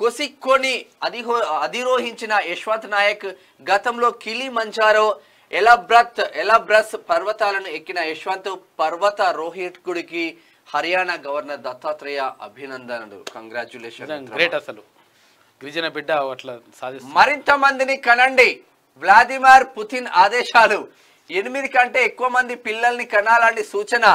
కొసిక్కొని అధిహో అధిరోహించిన యశ్వంత్ నాయక్ గతంలో కిలి మంచారో ఎలాబ్రత్ ఎలాబ్రస్ పర్వతాలను ఎక్కిన యశ్వంత్ పర్వత రోహిత్కుడికి హర్యానా గవర్నర్ దత్తాత్రేయ అభినందనలు కంగ్రాచులేషన్ గ్రేట్ అసలు గిరిజన బిడ్డ అట్లా మరింత మందిని కనండి వ్లాదిమిర్ పుతిన్ ఆదేశాలు ఎనిమిది కంటే ఎక్కువ మంది పిల్లల్ని కనాలని సూచన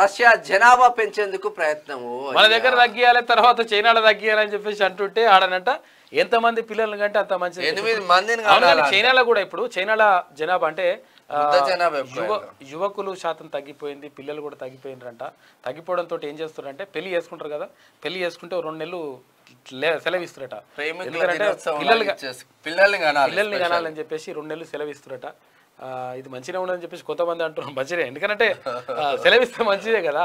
రష్యా జనాభా పెంచేందుకు ప్రయత్నము మన దగ్గర తగ్గియాలి తర్వాత చైనాలో తగ్గియాలని చెప్పేసి అంటుంటే ఆడనంట మంది పిల్లలు కంటే అంత మంచి ఎనిమిది మందిని చైనాలో కూడా ఇప్పుడు చైనాల జనాభా అంటే యువకులు శాతం తగ్గిపోయింది పిల్లలు కూడా తగ్గిపోవడం తగ్గిపోవడంతో ఏం చేస్తారంటే పెళ్లి చేసుకుంటారు కదా పెళ్లి చేసుకుంటే రెండు నెలలు సెలవిస్తురట పిల్లల్ని కనాలని చెప్పేసి రెండు నెలలు సెలవిస్తురట ఇది మంచిగా ఉండదని చెప్పేసి కొంతమంది అంటున్నాం మంచిదే ఎందుకంటే సెలవిస్తే మంచిదే కదా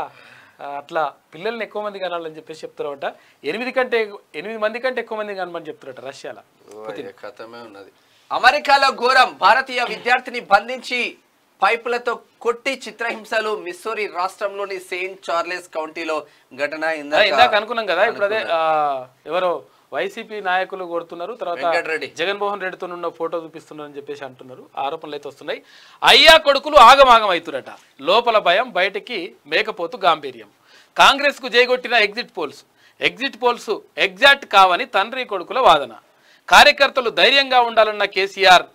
అట్లా పిల్లల్ని ఎక్కువ మంది కనాలని చెప్పేసి చెప్తారట ఎనిమిది కంటే ఎనిమిది మంది కంటే ఎక్కువ మంది కనమని చెప్తారట రష్యాలో ఉన్నది అమెరికాలో ఘోరం భారతీయ విద్యార్థిని బంధించి పైపులతో కొట్టి చిత్రహింసలు మిస్సూరి రాష్ట్రంలోని సెయింట్ చార్లెస్ కౌంటీలో ఘటన ఇందాక అనుకున్నాం కదా ఇప్పుడు అదే ఎవరో వైసీపీ నాయకులు కొడుతున్నారు తర్వాత జగన్మోహన్ రెడ్డితో ఉన్న ఫోటో చూపిస్తున్నారు అని చెప్పేసి అంటున్నారు ఆరోపణలు అయితే వస్తున్నాయి అయ్యా కొడుకులు ఆగమాగం అవుతున్నట లోపల భయం బయటికి మేకపోతు గాంభీర్యం కాంగ్రెస్ కు జయగొట్టిన exit polls exit polls exact కావని తండ్రి కొడుకుల వాదన కార్యకర్తలు ధైర్యంగా ఉండాలన్న కేసీఆర్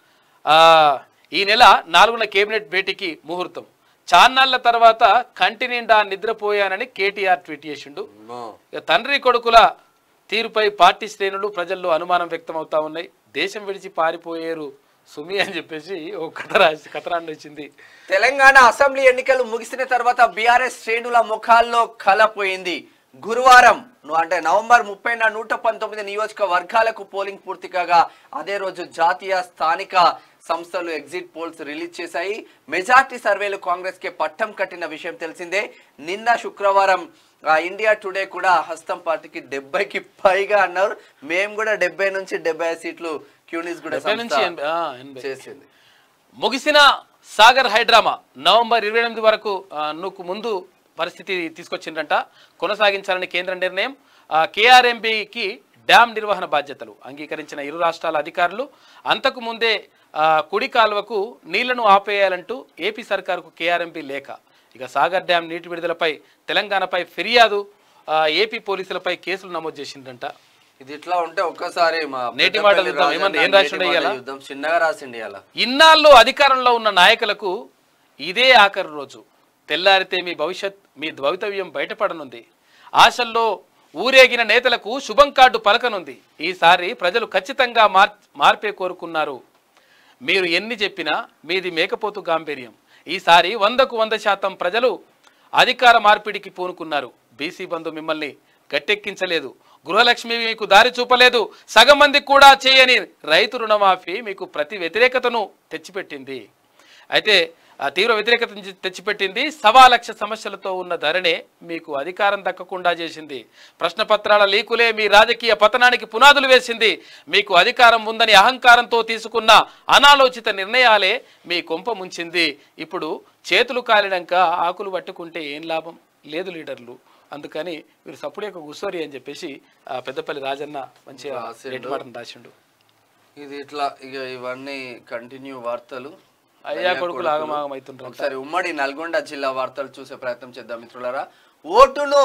ఈ నెల నాలుగున కేబినెట్ భేటీకి ముహూర్తం చాన్నాళ్ల తర్వాత కంటి నిండా నిద్రపోయానని కేటీఆర్ ట్వీట్ చేసిండు తండ్రి కొడుకుల తీరుపై పార్టీ శ్రేణులు ప్రజల్లో అనుమానం వ్యక్తమవుతా ఉన్నాయి దేశం విడిచి పారిపోయారు సుమి అని చెప్పేసి ఓ కథ రాసి కథ వచ్చింది తెలంగాణ అసెంబ్లీ ఎన్నికలు ముగిసిన తర్వాత బీఆర్ఎస్ శ్రేణుల ముఖాల్లో కలపోయింది గురువారం అంటే నవంబర్ ముప్పై నూట పంతొమ్మిది నియోజకవర్గాలకు పోలింగ్ పూర్తి కాగా అదే రోజు జాతీయ స్థానిక సంస్థలు ఎగ్జిట్ పోల్స్ రిలీజ్ చేశాయి మెజార్టీ సర్వేలు కాంగ్రెస్కే పట్టం కట్టిన విషయం తెలిసిందే నిన్న శుక్రవారం ఇండియా టుడే కూడా హస్తం పార్టీకి డెబ్బైకి పైగా అన్నారు మేము కూడా డెబ్బై నుంచి డెబ్బై సీట్లు క్యూనిస్ కూడా చేసింది ముగిసిన సాగర్ హైడ్రామా నవంబర్ ఇరవై ఎనిమిది వరకు నువ్వు ముందు పరిస్థితి తీసుకొచ్చిందంట కొనసాగించాలని కేంద్ర నిర్ణయం కేఆర్ఎంబికి డ్యామ్ నిర్వహణ బాధ్యతలు అంగీకరించిన ఇరు రాష్ట్రాల అధికారులు అంతకు ముందే కుడి కాలువకు నీళ్లను ఆపేయాలంటూ ఏపీ సర్కారుకు కేఆర్ఎంపీ లేఖ ఇక సాగర్ డ్యాం నీటి విడుదలపై తెలంగాణపై ఫిర్యాదు ఏపీ పోలీసులపై కేసులు నమోదు చేసిందంట ఇది ఇట్లా ఉంటే ఒక్కసారి నేటి మాటలు ఏం యుద్ధం చిన్నగా రాసిండి ఇన్నాళ్ళు అధికారంలో ఉన్న నాయకులకు ఇదే ఆఖరి రోజు తెల్లారితే మీ భవిష్యత్ మీ భవితవ్యం బయటపడనుంది ఆశల్లో ఊరేగిన నేతలకు శుభం కార్డు పలకనుంది ఈసారి ప్రజలు ఖచ్చితంగా మార్పే కోరుకున్నారు మీరు ఎన్ని చెప్పినా మీది మేకపోతు గాంభీర్యం ఈసారి వందకు వంద శాతం ప్రజలు అధికార మార్పిడికి పూనుకున్నారు బీసీ బంధు మిమ్మల్ని గట్టెక్కించలేదు గృహలక్ష్మి మీకు దారి చూపలేదు సగం మంది కూడా చేయని రైతు రుణమాఫీ మీకు ప్రతి వ్యతిరేకతను తెచ్చిపెట్టింది అయితే తీవ్ర వ్యతిరేకత తెచ్చిపెట్టింది సవా లక్ష సమస్యలతో ఉన్న ధరణే మీకు అధికారం దక్కకుండా చేసింది ప్రశ్నపత్రాల లీకులే మీ రాజకీయ పతనానికి పునాదులు వేసింది మీకు అధికారం ఉందని అహంకారంతో తీసుకున్న అనాలోచిత నిర్ణయాలే మీ కొంప ముంచింది ఇప్పుడు చేతులు కాలినాక ఆకులు పట్టుకుంటే ఏం లాభం లేదు లీడర్లు అందుకని మీరు సప్పుడేక గుసోరి అని చెప్పేసి పెద్దపల్లి రాజన్న మంచిగా మాటను రాసిండు ఇది ఇట్లా ఇక ఇవన్నీ కంటిన్యూ వార్తలు అయ్యా కొడుకులు ఆగమాగం అవుతుంటారు ఒకసారి ఉమ్మడి నల్గొండ జిల్లా వార్తలు చూసే ప్రయత్నం చేద్దాం మిత్రులారా ఓటును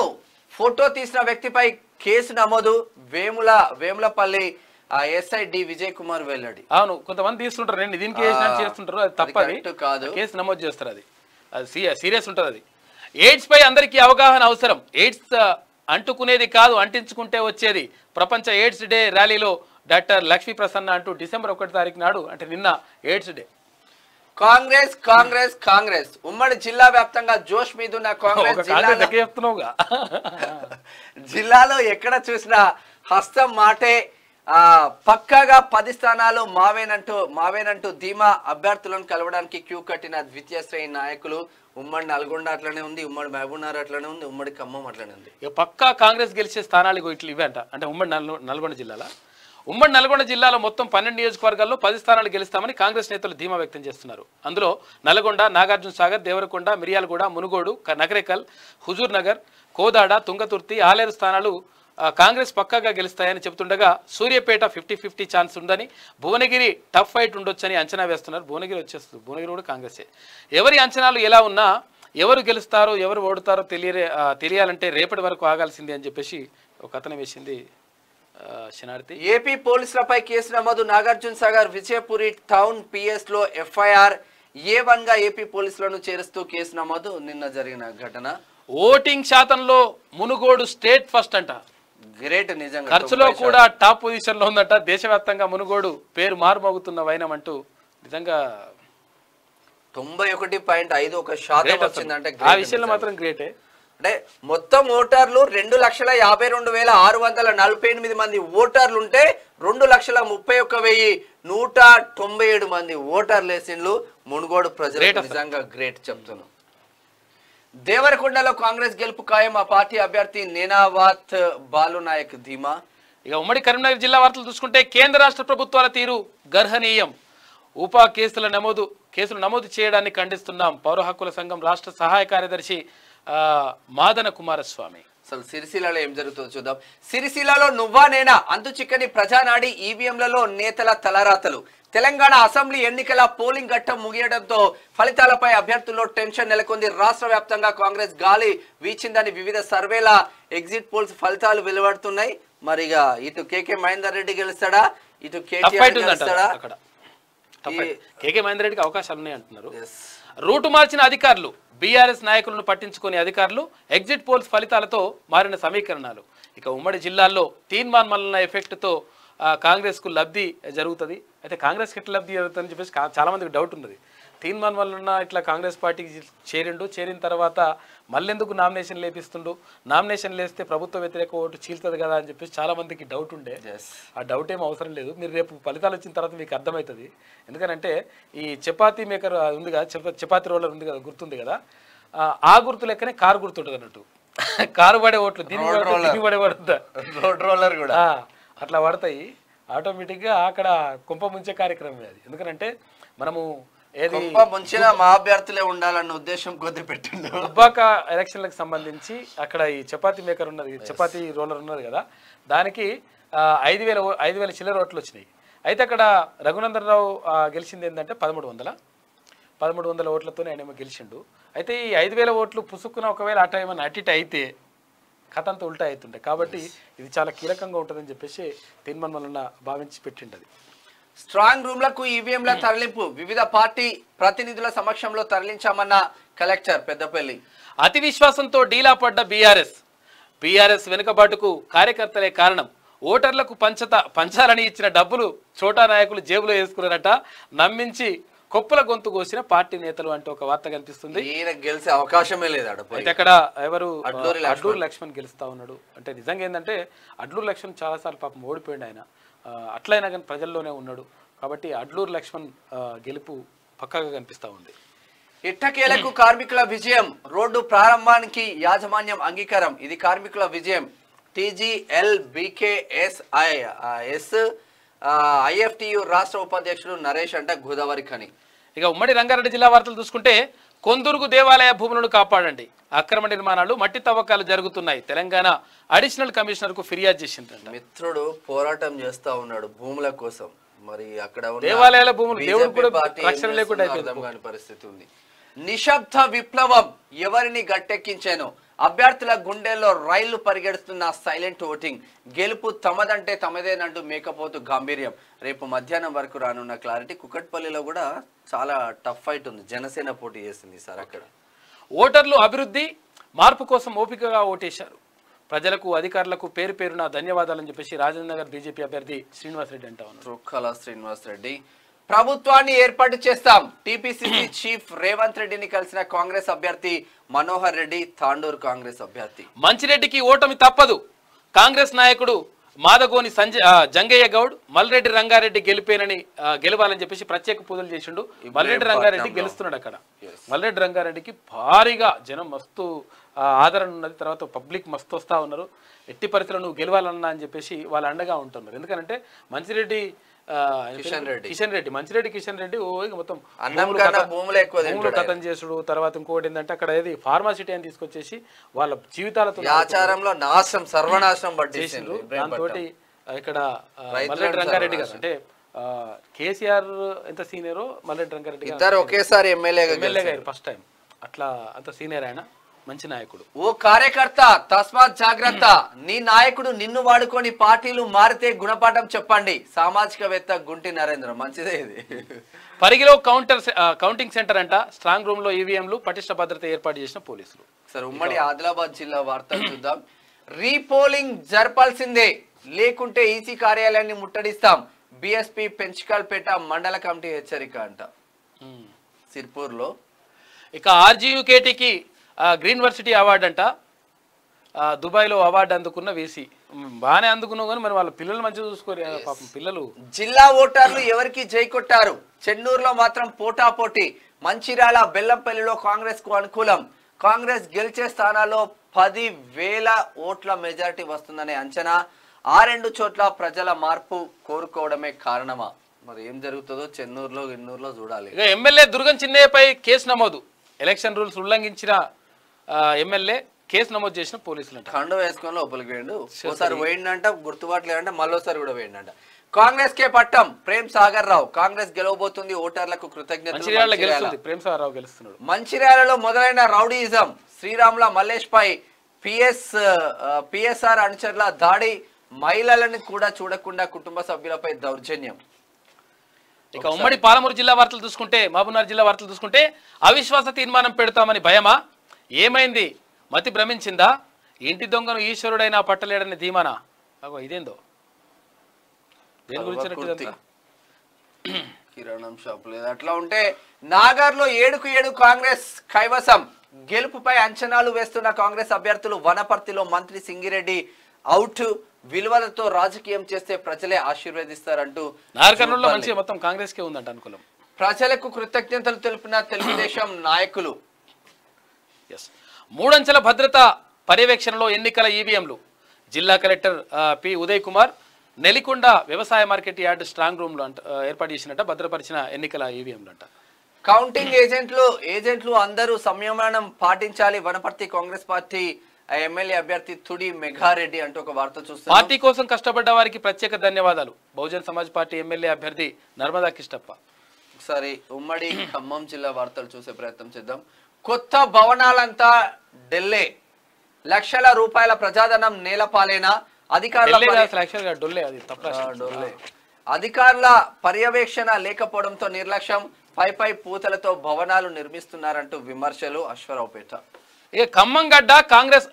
ఫోటో తీసిన వ్యక్తిపై కేసు నమోదు వేముల వేములపల్లి ఎస్ఐ డి విజయ్ కుమార్ వెల్లడి అవును కొంతమంది తీసుకుంటారు నేను దీనికి చేస్తుంటారు అది తప్పది కాదు కేసు నమోదు చేస్తారు అది అది సీరియస్ ఉంటుంది అది ఎయిడ్స్ పై అందరికీ అవగాహన అవసరం ఎయిడ్స్ అంటుకునేది కాదు అంటించుకుంటే వచ్చేది ప్రపంచ ఎయిడ్స్ డే ర్యాలీలో డాక్టర్ లక్ష్మీ ప్రసన్న అంటూ డిసెంబర్ ఒకటి తారీఖు నాడు అంటే నిన్న ఎయిడ్స్ డే కాంగ్రెస్ కాంగ్రెస్ కాంగ్రెస్ ఉమ్మడి జిల్లా వ్యాప్తంగా జోష్ ఉన్న కాంగ్రెస్ [LAUGHS] జిల్లాలో ఎక్కడ చూసినా హస్తం మాటే పక్కాగా పది స్థానాలు మావేనంటూ మావేనంటూ ధీమా అభ్యర్థులను కలవడానికి క్యూ కట్టిన ద్వితీయ శ్రేణి నాయకులు ఉమ్మడి నల్గొండ అట్లనే ఉంది ఉమ్మడి మహబూబ్నగర్ అట్లనే ఉంది ఉమ్మడి ఖమ్మం అట్లనే ఉంది పక్కా కాంగ్రెస్ గెలిచే స్థానాలు ఇట్లు ఇవే అంట అంటే ఉమ్మడి నల్గొండ జిల్లాలో ఉమ్మడి నల్గొండ జిల్లాలో మొత్తం పన్నెండు నియోజకవర్గాల్లో పది స్థానాలు గెలుస్తామని కాంగ్రెస్ నేతలు ధీమా వ్యక్తం చేస్తున్నారు అందులో నల్గొండ నాగార్జున సాగర్ దేవరకొండ మిరియాలగూడ మునుగోడు నగరేకల్ హుజూర్ నగర్ కోదాడ తుంగతుర్తి ఆలేరు స్థానాలు కాంగ్రెస్ పక్కాగా గెలుస్తాయని చెబుతుండగా సూర్యపేట ఫిఫ్టీ ఫిఫ్టీ ఛాన్స్ ఉందని భువనగిరి టఫ్ ఫైట్ ఉండొచ్చని అంచనా వేస్తున్నారు భువనగిరి వచ్చేస్తుంది భువనగిరి కూడా కాంగ్రెసే ఎవరి అంచనాలు ఎలా ఉన్నా ఎవరు గెలుస్తారో ఎవరు ఓడతారో తెలియ తెలియాలంటే రేపటి వరకు ఆగాల్సిందే అని చెప్పేసి ఒక కథనం వేసింది ఏపీ పోలీసులపై కేసు నమోదు నాగార్జున సాగర్ విజయపురి టౌన్ పిఎస్ లో ఎఫ్ఐఆర్ ఏ వన్ గా ఏపీ పోలీసులను చేరుస్తూ కేసు నమోదు నిన్న జరిగిన ఘటన ఓటింగ్ శాతంలో మునుగోడు స్టేట్ ఫస్ట్ అంట గ్రేట్ నిజంగా ఖర్చులో కూడా టాప్ పొజిషన్ లో ఉందంట దేశవ్యాప్తంగా మునుగోడు పేరు మారుమోగుతున్న వైనం అంటూ నిజంగా తొంభై ఒకటి పాయింట్ ఐదు ఒక శాతం వచ్చిందంటే ఆ విషయంలో మాత్రం గ్రేటే అంటే మొత్తం ఓటర్లు రెండు లక్షల యాభై రెండు వేల ఆరు వందల నలభై ఎనిమిది మంది ఓటర్లు ఉంటే రెండు లక్షల ముప్పై ఒక్క వెయ్యి నూట తొంభై ఏడు మంది ఓటర్లు వేసిండ్లు మునుగోడు ప్రజలు నిజంగా గ్రేట్ చెప్తున్నాం దేవరకొండలో కాంగ్రెస్ గెలుపు ఖాయం ఆ పార్టీ అభ్యర్థి నేనావాత్ బాలునాయక్ ధీమా ఇక ఉమ్మడి కరీంనగర్ జిల్లా వార్తలు చూసుకుంటే కేంద్ర రాష్ట్ర ప్రభుత్వాల తీరు గర్హనీయం ఉప కేసుల నమోదు కేసులు నమోదు చేయడాన్ని ఖండిస్తున్నాం పౌర హక్కుల సంఘం రాష్ట్ర సహాయ కార్యదర్శి మాదన కుమారస్వామి అసలు సిరిసిల్లలో ఏం జరుగుతుందో చూద్దాం సిరిసిల్లలో నువ్వా నేనా అంతు చిక్కని ప్రజానాడి ఈవీఎంలలో నేతల తలరాతలు తెలంగాణ అసెంబ్లీ ఎన్నికల పోలింగ్ ఘట్టం ముగియడంతో ఫలితాలపై అభ్యర్థుల్లో టెన్షన్ నెలకొంది రాష్ట్ర వ్యాప్తంగా కాంగ్రెస్ గాలి వీచిందని వివిధ సర్వేల ఎగ్జిట్ పోల్స్ ఫలితాలు వెలువడుతున్నాయి మరిగా ఇటు కేకే మహేందర్ రెడ్డి గెలుస్తాడా ఇటు కేకే మహేందర్ రెడ్డికి అవకాశాలు ఉన్నాయి అంటున్నారు రూటు మార్చిన అధికారులు బీఆర్ఎస్ నాయకులను పట్టించుకునే అధికారులు ఎగ్జిట్ పోల్స్ ఫలితాలతో మారిన సమీకరణాలు ఇక ఉమ్మడి జిల్లాల్లో తీన్మాన్ మల్లన్న ఎఫెక్ట్తో కాంగ్రెస్కు లబ్ధి జరుగుతుంది అయితే కాంగ్రెస్కి ఎట్లా లబ్ధి జరుగుతుందని చెప్పేసి చాలామందికి డౌట్ ఉన్నది తీన్మాన్ వలన ఇట్లా కాంగ్రెస్ పార్టీకి చేరిండు చేరిన తర్వాత మళ్ళెందుకు నామినేషన్ లేపిస్తుండు నామినేషన్ లేస్తే ప్రభుత్వ వ్యతిరేక ఓటు చీల్తుంది కదా అని చెప్పేసి చాలా మందికి డౌట్ ఉండే ఆ డౌట్ ఏం అవసరం లేదు మీరు రేపు ఫలితాలు వచ్చిన తర్వాత మీకు అర్థమవుతుంది ఎందుకనంటే ఈ చపాతీ మేకర్ ఉంది కదా చపాతీ రోలర్ ఉంది కదా గుర్తుంది కదా ఆ గుర్తు లెక్కనే కారు గుర్తుంటుంది అన్నట్టు [LAUGHS] కారు పడే ఓట్లు దీని పడే పడుతుంది రోడ్ రోలర్ కూడా అట్లా పడతాయి ఆటోమేటిక్గా అక్కడ కుంప ముంచే కార్యక్రమం అది ఎందుకంటే మనము గొప్ప ముంచిన మా అభ్యర్థులే ఉండాలన్న ఉద్దేశం కొద్ది పెట్టిండు ఉబ్బాక ఎలక్షన్లకు సంబంధించి అక్కడ ఈ చపాతీ మేకర్ ఉన్నది చపాతీ రోలర్ ఉన్నది కదా దానికి ఐదు వేల ఐదు వేల చిల్లర ఓట్లు వచ్చినాయి అయితే అక్కడ రఘునందన్ రావు గెలిచింది ఏంటంటే పదమూడు వందల పదమూడు వందల ఓట్లతోనే ఆయనేమో గెలిచిండు అయితే ఈ ఐదు వేల ఓట్లు పుసుక్కున ఒకవేళ అట్ట ఏమైనా అటిట అయితే కథ అంతా ఉల్టా అవుతుండే కాబట్టి ఇది చాలా కీలకంగా ఉంటుందని చెప్పేసి తిన్మన్మలన్న భావించి పెట్టిండది స్ట్రాంగ్ రూమ్ రూమ్లకు ఈవీఎంల hmm. తరలింపు వివిధ పార్టీ ప్రతినిధుల సమక్షంలో తరలించామన్న కలెక్టర్ పెద్దపల్లి అతి విశ్వాసంతో డీలా పడ్డ బీఆర్ఎస్ బీఆర్ఎస్ వెనుకబాటుకు కార్యకర్తలే కారణం ఓటర్లకు పంచత పంచాలని ఇచ్చిన డబ్బులు చోటా నాయకులు జేబులో వేసుకున్నారట నమ్మించి కొప్పుల గొంతు కోసిన పార్టీ నేతలు అంటే ఒక వార్త కనిపిస్తుంది ఈయన గెలిచే అవకాశమే లేదు అయితే అక్కడ ఎవరు అడ్లూరు లక్ష్మణ్ గెలుస్తా ఉన్నాడు అంటే నిజంగా ఏంటంటే అడ్లూరు లక్ష్మణ్ చాలాసార్లు పాపం ఓడిపోయింది ఆయన అట్లయినా కానీ ప్రజల్లోనే ఉన్నాడు కాబట్టి అడ్లూరు లక్ష్మణ్ గెలుపు పక్కగా కనిపిస్తూ ఉంది ఇట్టకేలకు కార్మికుల విజయం రోడ్డు ప్రారంభానికి యాజమాన్యం అంగీకారం ఇది కార్మికుల విజయం టీజీఎల్ బీకేఎస్ఐ ఎస్ ఐఎఫ్టియు రాష్ట్ర ఉపాధ్యక్షుడు నరేష్ అంట గోదావరి కానీ ఇక ఉమ్మడి రంగారెడ్డి జిల్లా వార్తలు చూసుకుంటే కొందురుగు దేవాలయ భూములను కాపాడండి అక్రమ నిర్మాణాలు మట్టి తవ్వకాలు జరుగుతున్నాయి తెలంగాణ అడిషనల్ కమిషనర్ కు ఫిర్యాదు చేసింది మిత్రుడు పోరాటం చేస్తా ఉన్నాడు భూముల కోసం మరి అక్కడ దేవాలయాల భూములు దేవుడు కూడా లేకుండా పరిస్థితి ఉంది నిశ్శబ్ద విప్లవం ఎవరిని గట్టెక్కించాను అభ్యర్థుల గుండెల్లో రైళ్లు పరిగెడుతున్న సైలెంట్ ఓటింగ్ గెలుపు తమదంటే తమదేనంటూ మేకపోతు గాంభీర్యం రేపు మధ్యాహ్నం వరకు రానున్న క్లారిటీ కుక్కట్పల్లిలో కూడా చాలా టఫ్ ఫైట్ ఉంది జనసేన పోటీ చేసింది సార్ అక్కడ ఓటర్లు అభివృద్ధి మార్పు కోసం ఓపికగా ఓటేశారు ప్రజలకు అధికారులకు పేరు పేరున ధన్యవాదాలని చెప్పేసి రాజేంద్ర నగర్ బీజేపీ అభ్యర్థి శ్రీనివాసరెడ్డి అంటా ఉన్నారు శ్రీనివాస్ శ్రీనివాసరెడ్డి ప్రభుత్వాన్ని ఏర్పాటు చేస్తాం టిపిసిసి చీఫ్ రేవంత్ రెడ్డిని కలిసిన కాంగ్రెస్ అభ్యర్థి మనోహర్ రెడ్డి తాండూరు కాంగ్రెస్ అభ్యర్థి మంచిరెడ్డికి ఓటమి తప్పదు కాంగ్రెస్ నాయకుడు మాదగోని సంజయ్ జంగయ్య గౌడ్ మల్రెడ్డి రంగారెడ్డి గెలిపేనని గెలవాలని చెప్పేసి ప్రత్యేక పూజలు చేసిండు మల్రెడ్డి రంగారెడ్డి గెలుస్తున్నాడు అక్కడ మల్రెడ్డి రంగారెడ్డికి భారీగా జనం మస్తు ఆదరణ ఉన్నది తర్వాత పబ్లిక్ మస్తు వస్తూ ఉన్నారు ఎట్టి పరిస్థితులు నువ్వు గెలవాలన్నా అని చెప్పేసి వాళ్ళు అండగా ఉంటున్నారు ఎందుకంటే మంచిరెడ్డి కిషన్ రెడ్డి కిషన్ రెడ్డి మంచిరెడ్డి కిషన్ రెడ్డి ఓ మొత్తం భూములు భూములు కథం చేసుడు తర్వాత ఇంకోటి ఏంటంటే అక్కడ ఏది ఫార్మాసిటీ అని తీసుకొచ్చేసి వాళ్ళ జీవితాలతో ఆచారంలో నాశనం సర్వనాశనం పట్టేసిండ్రు దాంతో ఇక్కడ మల్లెడ్డి రంగారెడ్డి గారు అంటే కేసీఆర్ ఎంత సీనియర్ మల్లెడ్డి రంగారెడ్డి గారు ఒకేసారి ఎమ్మెల్యే ఎమ్మెల్యేగా ఫస్ట్ టైం అట్లా అంత సీనియర్ ఆయన మంచి నాయకుడు ఓ కార్యకర్త తస్మాత్ జాగ్రత్త నీ నాయకుడు నిన్ను వాడుకొని పార్టీలు మారితే గుణపాఠం చెప్పండి సామాజికవేత్త గుంటి నరేంద్ర మంచిదే ఇది పరిగిలో కౌంటర్ కౌంటింగ్ సెంటర్ అంట స్ట్రాంగ్ రూమ్ లో ఈవీఎంలు పటిష్ట భద్రత ఏర్పాటు చేసిన పోలీసులు సార్ ఉమ్మడి ఆదిలాబాద్ జిల్లా వార్తలు చూద్దాం రీపోలింగ్ జరపాల్సిందే లేకుంటే ఈసీ కార్యాలయాన్ని ముట్టడిస్తాం బిఎస్పి పెంచకాల్పేట మండల కమిటీ హెచ్చరిక అంట లో ఇక ఆర్జీయుకేటీకి గ్రీన్ వర్సిటీ అవార్డు అంట దుబాయ్లో అవార్డు అందుకున్న వేసి బాగానే అందుకున్నావు కానీ మరి వాళ్ళ పిల్లలు మంచిగా చూసుకోరు పాపం పిల్లలు జిల్లా ఓటర్లు ఎవరికి జై కొట్టారు చెన్నూరులో మాత్రం పోటాపోటీ మంచిర్యాల బెల్లంపల్లిలో కాంగ్రెస్ కు అనుకూలం కాంగ్రెస్ గెలిచే స్థానాల్లో పది వేల ఓట్ల మెజారిటీ వస్తుందనే అంచనా ఆ రెండు చోట్ల ప్రజల మార్పు కోరుకోవడమే కారణమా మరి ఏం జరుగుతుందో చెన్నూరులో ఇన్నూరులో చూడాలి ఎమ్మెల్యే దుర్గం చిన్నయ్యపై కేసు నమోదు ఎలక్షన్ రూల్స్ ఉల్లంఘించిన ఎమ్మెల్యే కేసు నమోదు చేసిన పోలీసులు కండ వేసుకొని లోపలికి వేయండు ఒకసారి వేయండంట గుర్తుపట్టలేదంట మళ్ళీసారి కూడా వేయండి కాంగ్రెస్ కే పట్టం ప్రేమ్ సాగర్ రావు కాంగ్రెస్ గెలవబోతుంది ఓటర్లకు కృతజ్ఞతలు మంచిర్యాలలో మొదలైన రౌడీజం శ్రీరాముల మల్లేష్ పై పిఎస్ పిఎస్ఆర్ అనుచరుల దాడి మహిళలను కూడా చూడకుండా కుటుంబ సభ్యులపై దౌర్జన్యం ఇక ఉమ్మడి పాలమూరు జిల్లా వార్తలు చూసుకుంటే మహబూబ్నగర్ జిల్లా వార్తలు చూసుకుంటే అవిశ్వాస తీర్మానం పెడతామని భయమా ఏమైంది మతి భ్రమించిందా ఇంటి దొంగను ఈశ్వరుడైనా పట్టలేడని ధీమానా అగో ఇదేందో దేని గురించి కిరాణం షాప్ లేదు అట్లా ఉంటే లో ఏడుకు ఏడు కాంగ్రెస్ కైవసం గెలుపుపై అంచనాలు వేస్తున్న కాంగ్రెస్ అభ్యర్థులు వనపర్తిలో మంత్రి సింగిరెడ్డి అవుట్ విలువలతో రాజకీయం చేస్తే ప్రజలే ఆశీర్వదిస్తారంటూ మొత్తం కాంగ్రెస్ కే ఉందంట అనుకూలం ప్రజలకు కృతజ్ఞతలు తెలిపిన తెలుగుదేశం నాయకులు ఎస్ మూడంచెల భద్రత పర్యవేక్షణలో ఎన్నికల ఈవీఎంలు e జిల్లా కలెక్టర్ పి ఉదయ్ కుమార్ నెలికొండ వ్యవసాయ మార్కెట్ యార్డ్ స్ట్రాంగ్ రూమ్లు అంట ఏర్పాటు చేసినట్ట భద్రపరిచిన ఎన్నికల ఈవీఎంలు e అంట కౌంటింగ్ ఏజెంట్లు ఏజెంట్లు అందరూ సంయమనం పాటించాలి వనపర్తి కాంగ్రెస్ పార్టీ ఎమ్మెల్యే అభ్యర్థి తుడి మెఘారెడ్డి అంటూ ఒక వార్త చూస్తారు పార్టీ కోసం కష్టపడ్డ వారికి ప్రత్యేక ధన్యవాదాలు బహుజన్ సమాజ్ పార్టీ ఎమ్మెల్యే అభ్యర్థి నర్మదా కిష్టప్ప ఒకసారి ఉమ్మడి ఖమ్మం జిల్లా వార్తలు చూసే ప్రయత్నం చేద్దాం కొత్త భవనాలంతా ఢిల్లీ లక్షల రూపాయల ప్రజాధనం నేలపాలేనా అధికారుల అధికారుల పర్యవేక్షణ లేకపోవడంతో నిర్లక్ష్యం పై పై పూతలతో భవనాలు నిర్మిస్తున్నారంటూ విమర్శలు పేట ఇక ఖమ్మం గడ్డ కాంగ్రెస్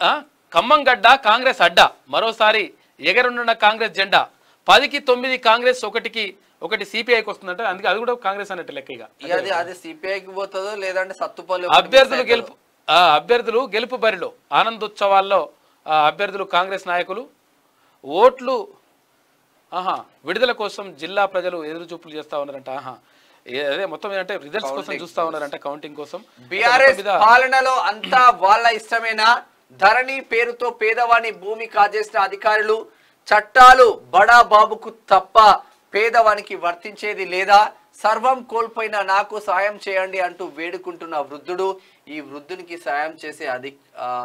ఖమ్మం గడ్డ కాంగ్రెస్ అడ్డా మరోసారి ఎగరనున్న కాంగ్రెస్ జెండా పదికి తొమ్మిది కాంగ్రెస్ ఒకటికి ఒకటి సిపిఐకి వస్తుందంట అందుకే అది కూడా కాంగ్రెస్ అన్నట్టు లెక్క సిపిఐకి పోతుందో లేదంటే సత్తుపల్లి అభ్యర్థులు గెలుపు అభ్యర్థులు గెలుపు బరిలో ఆనందోత్సవాల్లో అభ్యర్థులు కాంగ్రెస్ నాయకులు ఓట్లు ఆహా విడుదల కోసం జిల్లా ప్రజలు ఎదురు చూపులు చేస్తా ఉన్నారంట ఆహా అదే మొత్తం ఏంటంటే రిజల్ట్స్ కోసం చూస్తా ఉన్నారంట కౌంటింగ్ కోసం బీఆర్ఎస్ పాలనలో అంతా వాళ్ళ ఇష్టమేనా ధరణి పేరుతో పేదవాణి భూమి కాజేసిన అధికారులు చట్టాలు బడా బాబుకు తప్ప పేదవానికి వర్తించేది లేదా సర్వం కోల్పోయిన నాకు సాయం చేయండి అంటూ వేడుకుంటున్న వృద్ధుడు ఈ వృద్ధునికి సాయం చేసే అధి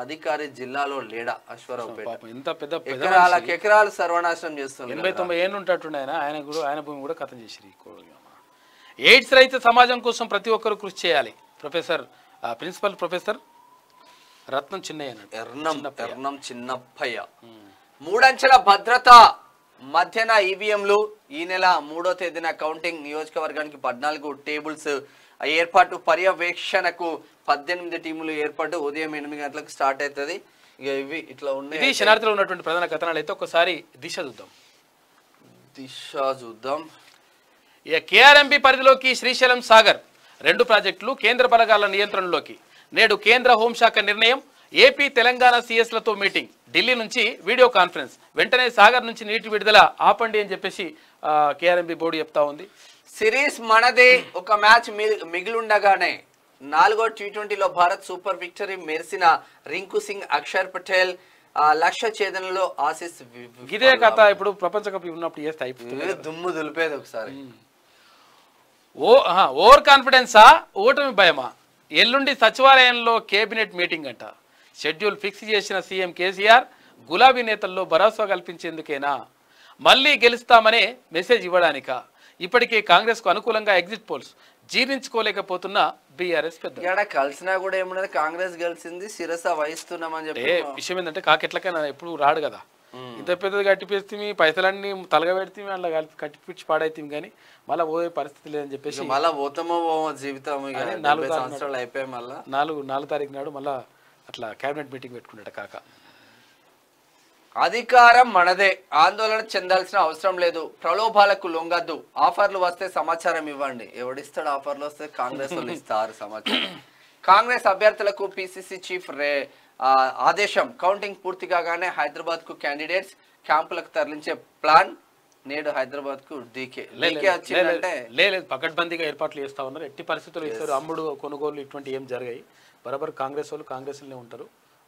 అధికారి జిల్లాలో లేడా అశ్వరావు ఎంత పెద్ద ఎకరాలకు ఎకరాలు సర్వనాశనం చేస్తున్నారు ఎనభై తొంభై ఏళ్ళు ఆయన ఆయన కూడా ఆయన భూమి కూడా కథం చేసిరు ఎయిడ్స్ రైతు సమాజం కోసం ప్రతి ఒక్కరు కృషి చేయాలి professor principal professor Ratnam Chinnayya Ernam Ernam Chinnappayya మూడంచెల భద్రత మధ్యన ఈవీఎంలు ఈ నెల మూడో తేదీన కౌంటింగ్ నియోజకవర్గానికి పద్నాలుగు టేబుల్స్ ఏర్పాటు పర్యవేక్షణకు పద్దెనిమిది టీములు ఏర్పాటు ఉదయం ఎనిమిది గంటలకు స్టార్ట్ అవుతుంది ఇక ఇవి ఇట్లా ఉన్నాయి శనార్థులు ఉన్నటువంటి ప్రధాన కథనాలు అయితే ఒకసారి దిశ చూద్దాం దిశ చూద్దాం ఇక కేఆర్ఎంపి పరిధిలోకి శ్రీశైలం సాగర్ రెండు ప్రాజెక్టులు కేంద్ర బలగాల నియంత్రణలోకి నేడు కేంద్ర హోంశాఖ నిర్ణయం ఏపీ తెలంగాణ సీఎస్లతో మీటింగ్ ఢిల్లీ నుంచి వీడియో కాన్ఫరెన్స్ వెంటనే సాగర్ నుంచి నీటి విడుదల ఆపండి అని చెప్పేసి కేఆర్ఎంబి బోర్డు చెప్తా ఉంది సిరీస్ మనదే ఒక మ్యాచ్ మిగిలిండగానే నాలుగో టీ ట్వంటీలో భారత్ సూపర్ విక్టరీ మెరిసిన రింకు సింగ్ అక్షర్ పటేల్ లక్ష్య ఛేదనలో ఆశీస్ ఇదే కథ ఇప్పుడు ప్రపంచ కప్ ఉన్నప్పుడు చేస్తే దుమ్ము దులిపేది ఒకసారి ఓ ఓవర్ కాన్ఫిడెన్సా ఓటమి భయమా ఎల్లుండి సచివాలయంలో కేబినెట్ మీటింగ్ అంట షెడ్యూల్ ఫిక్స్ చేసిన సీఎం కేసీఆర్ గులాబీ నేతల్లో భరోసా కల్పించేందుకేనా మళ్ళీ గెలుస్తామనే మెసేజ్ ఇవ్వడానిక ఇప్పటికే కాంగ్రెస్ కు అనుకూలంగా ఎగ్జిట్ పోల్స్ జీర్ణించుకోలేకపోతున్న బీఆర్ఎస్ పెద్ద కలిసినా కూడా ఏమన్నది కాంగ్రెస్ గెలిచింది శిరస వహిస్తున్నామని చెప్పి విషయం ఏంటంటే కాకెట్లకైనా ఎప్పుడు రాడు కదా ఇంత పెద్దది కట్టిపేస్తే పైసలన్నీ తలగబెడితే అలా కలిపి కట్టిపిచ్చి పాడైతే కానీ మళ్ళీ పోయే పరిస్థితి లేదని చెప్పేసి మళ్ళీ పోతామో జీవితం నాలుగు సంవత్సరాలు అయిపోయి మళ్ళీ నాలుగు నాలుగు తారీఖు నాడు మళ్ళీ అట్లా క్యాబినెట్ మీటింగ్ పెట్టుకున్నట్టు కాక అధికారం మనదే ఆందోళన చెందాల్సిన అవసరం లేదు ప్రలోభాలకు లొంగద్దు ఆఫర్లు వస్తే సమాచారం ఇవ్వండి ఎవడిస్తాడు ఆఫర్లు వస్తే కాంగ్రెస్ ఇస్తారు సమాచారం కాంగ్రెస్ అభ్యర్థులకు పిసిసి చీఫ్ రే ఆదేశం కౌంటింగ్ పూర్తి కాగానే హైదరాబాద్ కు క్యాండిడేట్స్ క్యాంపులకు తరలించే ప్లాన్ నేడు హైదరాబాద్ కు డీకే లేదు పకడ్బందీగా ఏర్పాట్లు చేస్తా ఉన్నారు ఎట్టి పరిస్థితులు ఇస్తారు అమ్ముడు కొనుగోలు ఇటువంటి ఏం జరిగాయి బరాబర్ కాంగ్రెస్ వాళ్ళు లోనే ఉంటారు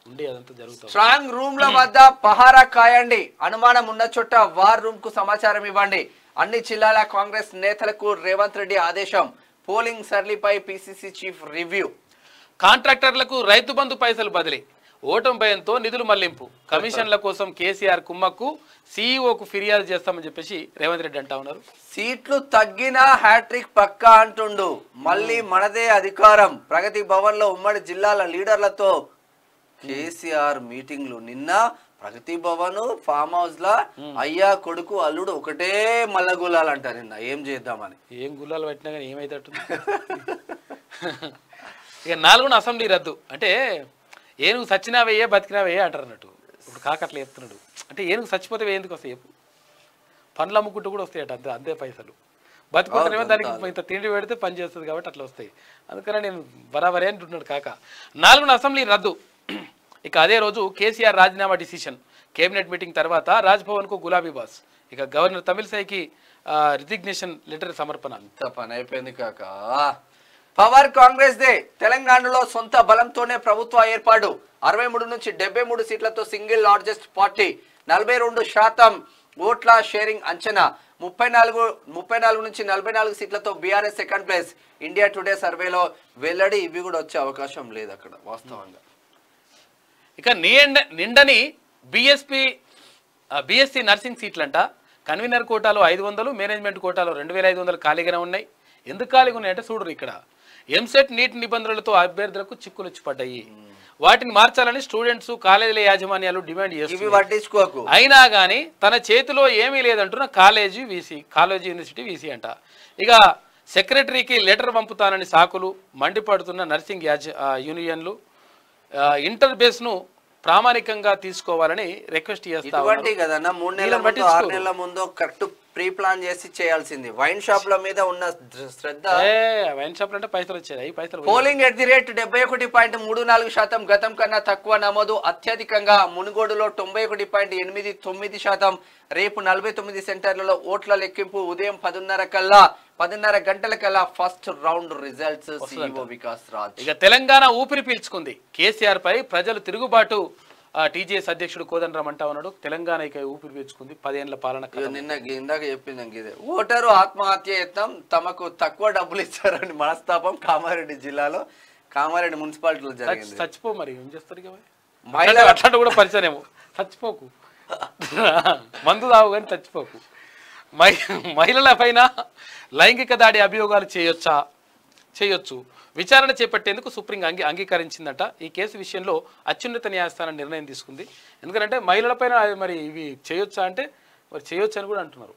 ఉండి అదంతా జరుగుతుంది స్ట్రాంగ్ ల వద్ద పహారా కాయండి అనుమానం ఉన్న చోట వార్ రూమ్ కు సమాచారం ఇవ్వండి అన్ని జిల్లాల కాంగ్రెస్ నేతలకు రేవంత్ రెడ్డి ఆదేశం పోలింగ్ సర్లీపై పిసిసి చీఫ్ రివ్యూ కాంట్రాక్టర్లకు రైతు బంధు పైసలు బదిలీ ఓటమి భయంతో నిధులు మళ్లింపు కమిషన్ల కోసం కేసీఆర్ కుమ్మక్కు సీఈఓకు ఫిర్యాదు చేస్తామని చెప్పేసి రేవంత్ రెడ్డి అంటా ఉన్నారు సీట్లు తగ్గినా హ్యాట్రిక్ పక్కా అంటుండు మళ్ళీ మనదే అధికారం ప్రగతి భవన్ లో ఉమ్మడి జిల్లాల లీడర్లతో కేసీఆర్ మీటింగ్లు నిన్న ప్రగతి భవన్ ఫామ్ హౌస్ లా అయ్యా కొడుకు అల్లుడు ఒకటే మల్ల గులాలు అంటారు నిన్న ఏం చేద్దామని ఏం గులాలు పెట్టినా కానీ ఏమైతే ఇక నాలుగున అసెంబ్లీ రద్దు అంటే ఏనుగు బతికినా వేయే అంటారు అన్నట్టు ఇప్పుడు కాకట్లా చెప్తున్నాడు అంటే ఏనుగు చచ్చిపోతే వేయేందుకు వస్తాయి చెప్పు పండ్లు అమ్ముకుంటూ కూడా వస్తాయట అంతే అంతే పైసలు బతికొత్తనేమో దానికి ఇంత తిండి పెడితే పని చేస్తుంది కాబట్టి అట్లా వస్తాయి అందుకనే నేను బరాబరే అంటున్నాడు కాక నాలుగున అసెంబ్లీ రద్దు [CLEARS THROAT] ఇక అదే రోజు కేసీఆర్ రాజీనామా డిసిషన్ కేబినెట్ మీటింగ్ తర్వాత రాజ్భవన్కు గులాబీ బాస్ ఇక గవర్నర్ తమిళసైకి రిజిగ్నేషన్ లెటర్ సమర్పణ అంత పని అయిపోయింది కాక పవర్ కాంగ్రెస్ దే తెలంగాణలో సొంత బలంతోనే ప్రభుత్వ ఏర్పాటు అరవై మూడు నుంచి డెబ్బై మూడు సీట్లతో సింగిల్ లార్జెస్ట్ పార్టీ నలభై రెండు శాతం ఓట్ల షేరింగ్ అంచనా ముప్పై నాలుగు ముప్పై నాలుగు నుంచి నలభై నాలుగు సీట్లతో BRS second place India Today సర్వేలో వెల్లడి ఇవి కూడా వచ్చే అవకాశం లేదు అక్కడ వాస్తవంగా ఇక నిండని బిఎస్పి బిఎస్సి నర్సింగ్ సీట్లంట కన్వీనర్ కోటాలో ఐదు వందలు మేనేజ్మెంట్ కోటాలో రెండు వేల ఐదు వందలు ఖాళీగానే ఉన్నాయి ఎందుకు ఖాళీగా ఉన్నాయంటే చూడరు ఇక్కడ ఎంసెట్ నీటి నిబంధనలతో అభ్యర్థులకు చిక్కులొచ్చి పడ్డాయి వాటిని మార్చాలని స్టూడెంట్స్ కాలేజీల యాజమాన్యాలు డిమాండ్ చేస్తారు అయినా కానీ తన చేతిలో ఏమీ లేదంటున్న college VC college university VC అంట ఇక సెక్రటరీకి లెటర్ పంపుతానని సాకులు మండిపడుతున్న నర్సింగ్ యాజ యూనియన్లు ఇంటర్ బేస్ను ప్రామాణికంగా తీసుకోవాలని రిక్వెస్ట్ చేస్తా మూడు నెలల ముందు ఆరు నెలల ముందు కరెక్ట్ ప్రీ ప్లాన్ చేసి చేయాల్సింది వైన్ షాప్ల మీద ఉన్న శ్రద్ధ వైన్ షాప్ అంటే పైసలు వచ్చేది పైసలు పోలింగ్ ఎట్ ది రేట్ డెబ్బై ఒకటి పాయింట్ మూడు నాలుగు శాతం గతం కన్నా తక్కువ నమోదు అత్యధికంగా మునుగోడులో తొంభై ఒకటి పాయింట్ ఎనిమిది తొమ్మిది శాతం రేపు నలభై తొమ్మిది సెంటర్లలో ఓట్ల లెక్కింపు ఉదయం పదిన్నర కల్లా పదిన్నర గంటల కల్లా first round results Vikas Raj ఇక తెలంగాణ ఊపిరి పీల్చుకుంది కేసీఆర్ పై ప్రజలు తిరుగుబాటు టీజేఎస్ అధ్యక్షుడు కోదండరామ్ అంటా ఉన్నాడు తెలంగాణ ఇక ఊపిరి పీల్చుకుంది పదేళ్ల పాలన నిన్న ఇందాక చెప్పింది ఇదే ఓటరు ఆత్మహత్య యత్నం తమకు తక్కువ డబ్బులు ఇచ్చారని మనస్తాపం కామారెడ్డి జిల్లాలో కామారెడ్డి మున్సిపాలిటీలో జరిగింది చచ్చిపో మరి ఏం చేస్తారు మహిళలు అట్లా కూడా పరిచయం చచ్చిపోకు మందు తావు కానీ చచ్చిపోకు మహిళల పైన లైంగిక దాడి అభియోగాలు చేయొచ్చా చేయొచ్చు విచారణ చేపట్టేందుకు సుప్రీం అంగీ అంగీకరించిందట ఈ కేసు విషయంలో అత్యున్నత న్యాయస్థానం నిర్ణయం తీసుకుంది ఎందుకంటే మహిళలపైన మరి ఇవి చేయొచ్చా అంటే మరి చేయొచ్చు అని కూడా అంటున్నారు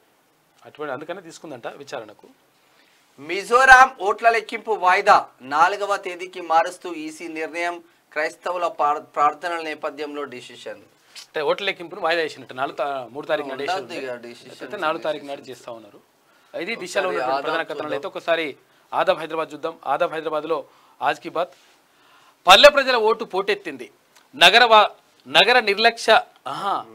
అటువంటి అందుకనే తీసుకుందంట విచారణకు మిజోరాం ఓట్ల లెక్కింపు వాయిదా నాలుగవ తేదీకి మారుస్తూ ఈసీ నిర్ణయం క్రైస్తవుల ప్రార్థనల నేపథ్యంలో డిసిషన్ అంటే ఓట్ల లెక్కింపును వాయిదా వేసినట్టు నాలుగు మూడు తారీఖు నాడు నాలుగు తారీఖు నాడు చేస్తా ఉన్నారు ఇది దిశలో ప్రధాన కథనాలు అయితే ఒకసారి ఆదాబ్ హైదరాబాద్ చూద్దాం ఆదాబ్ హైదరాబాద్లో ఆజ్కి బాత్ పల్లె ప్రజల ఓటు పోటెత్తింది నగర నగర నిర్లక్ష్య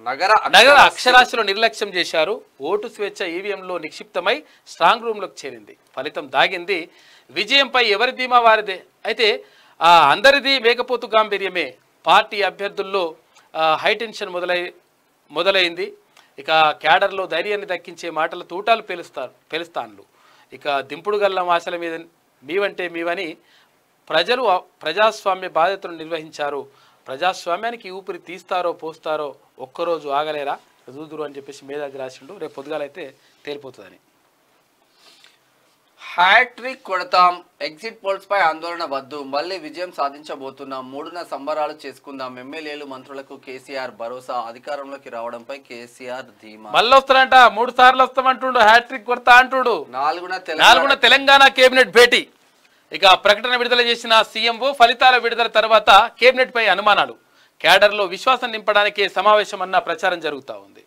నగర నగర అక్షరాస్యలో నిర్లక్ష్యం చేశారు ఓటు స్వేచ్ఛ ఈవీఎంలో నిక్షిప్తమై స్ట్రాంగ్ రూమ్లోకి చేరింది ఫలితం దాగింది విజయంపై ఎవరి ధీమా వారిదే అయితే అందరిది మేకపోతు గాంభీర్యమే పార్టీ అభ్యర్థుల్లో హైటెన్షన్ మొదలై మొదలైంది ఇక క్యాడర్లో ధైర్యాన్ని దక్కించే మాటల తూటాలు పేలుస్తారు పేలుస్తాన్లు ఇక దింపుడు గల్ల మాసల మీద మీవంటే మీవని ప్రజలు ప్రజాస్వామ్య బాధ్యతను నిర్వహించారు ప్రజాస్వామ్యానికి ఊపిరి తీస్తారో పోస్తారో ఒక్కరోజు ఆగలేరా చదువుదురు అని చెప్పేసి మేధాది రాసిండు రేపు పొద్దుగాలైతే తేలిపోతుందని హ్యాట్రిక్ కొడతాం ఎగ్జిట్ పోల్స్ పై ఆందోళన వద్దు మళ్ళీ విజయం సాధించబోతున్నాం మూడున సంబరాలు చేసుకుందాం ఎమ్మెల్యేలు మంత్రులకు కేసీఆర్ భరోసా అధికారంలోకి రావడంపై కేసీఆర్ ధీమా మళ్ళీ వస్తారంట మూడు సార్లు అంటుండు హ్యాట్రిక్ కొడతా అంటుడు నాలుగున నాలుగున తెలంగాణ కేబినెట్ భేటీ ఇక ప్రకటన విడుదల చేసిన సీఎంఓ ఫలితాల విడుదల తర్వాత కేబినెట్ పై అనుమానాలు క్యాడర్లో విశ్వాసం నింపడానికి సమావేశం అన్న ప్రచారం జరుగుతూ ఉంది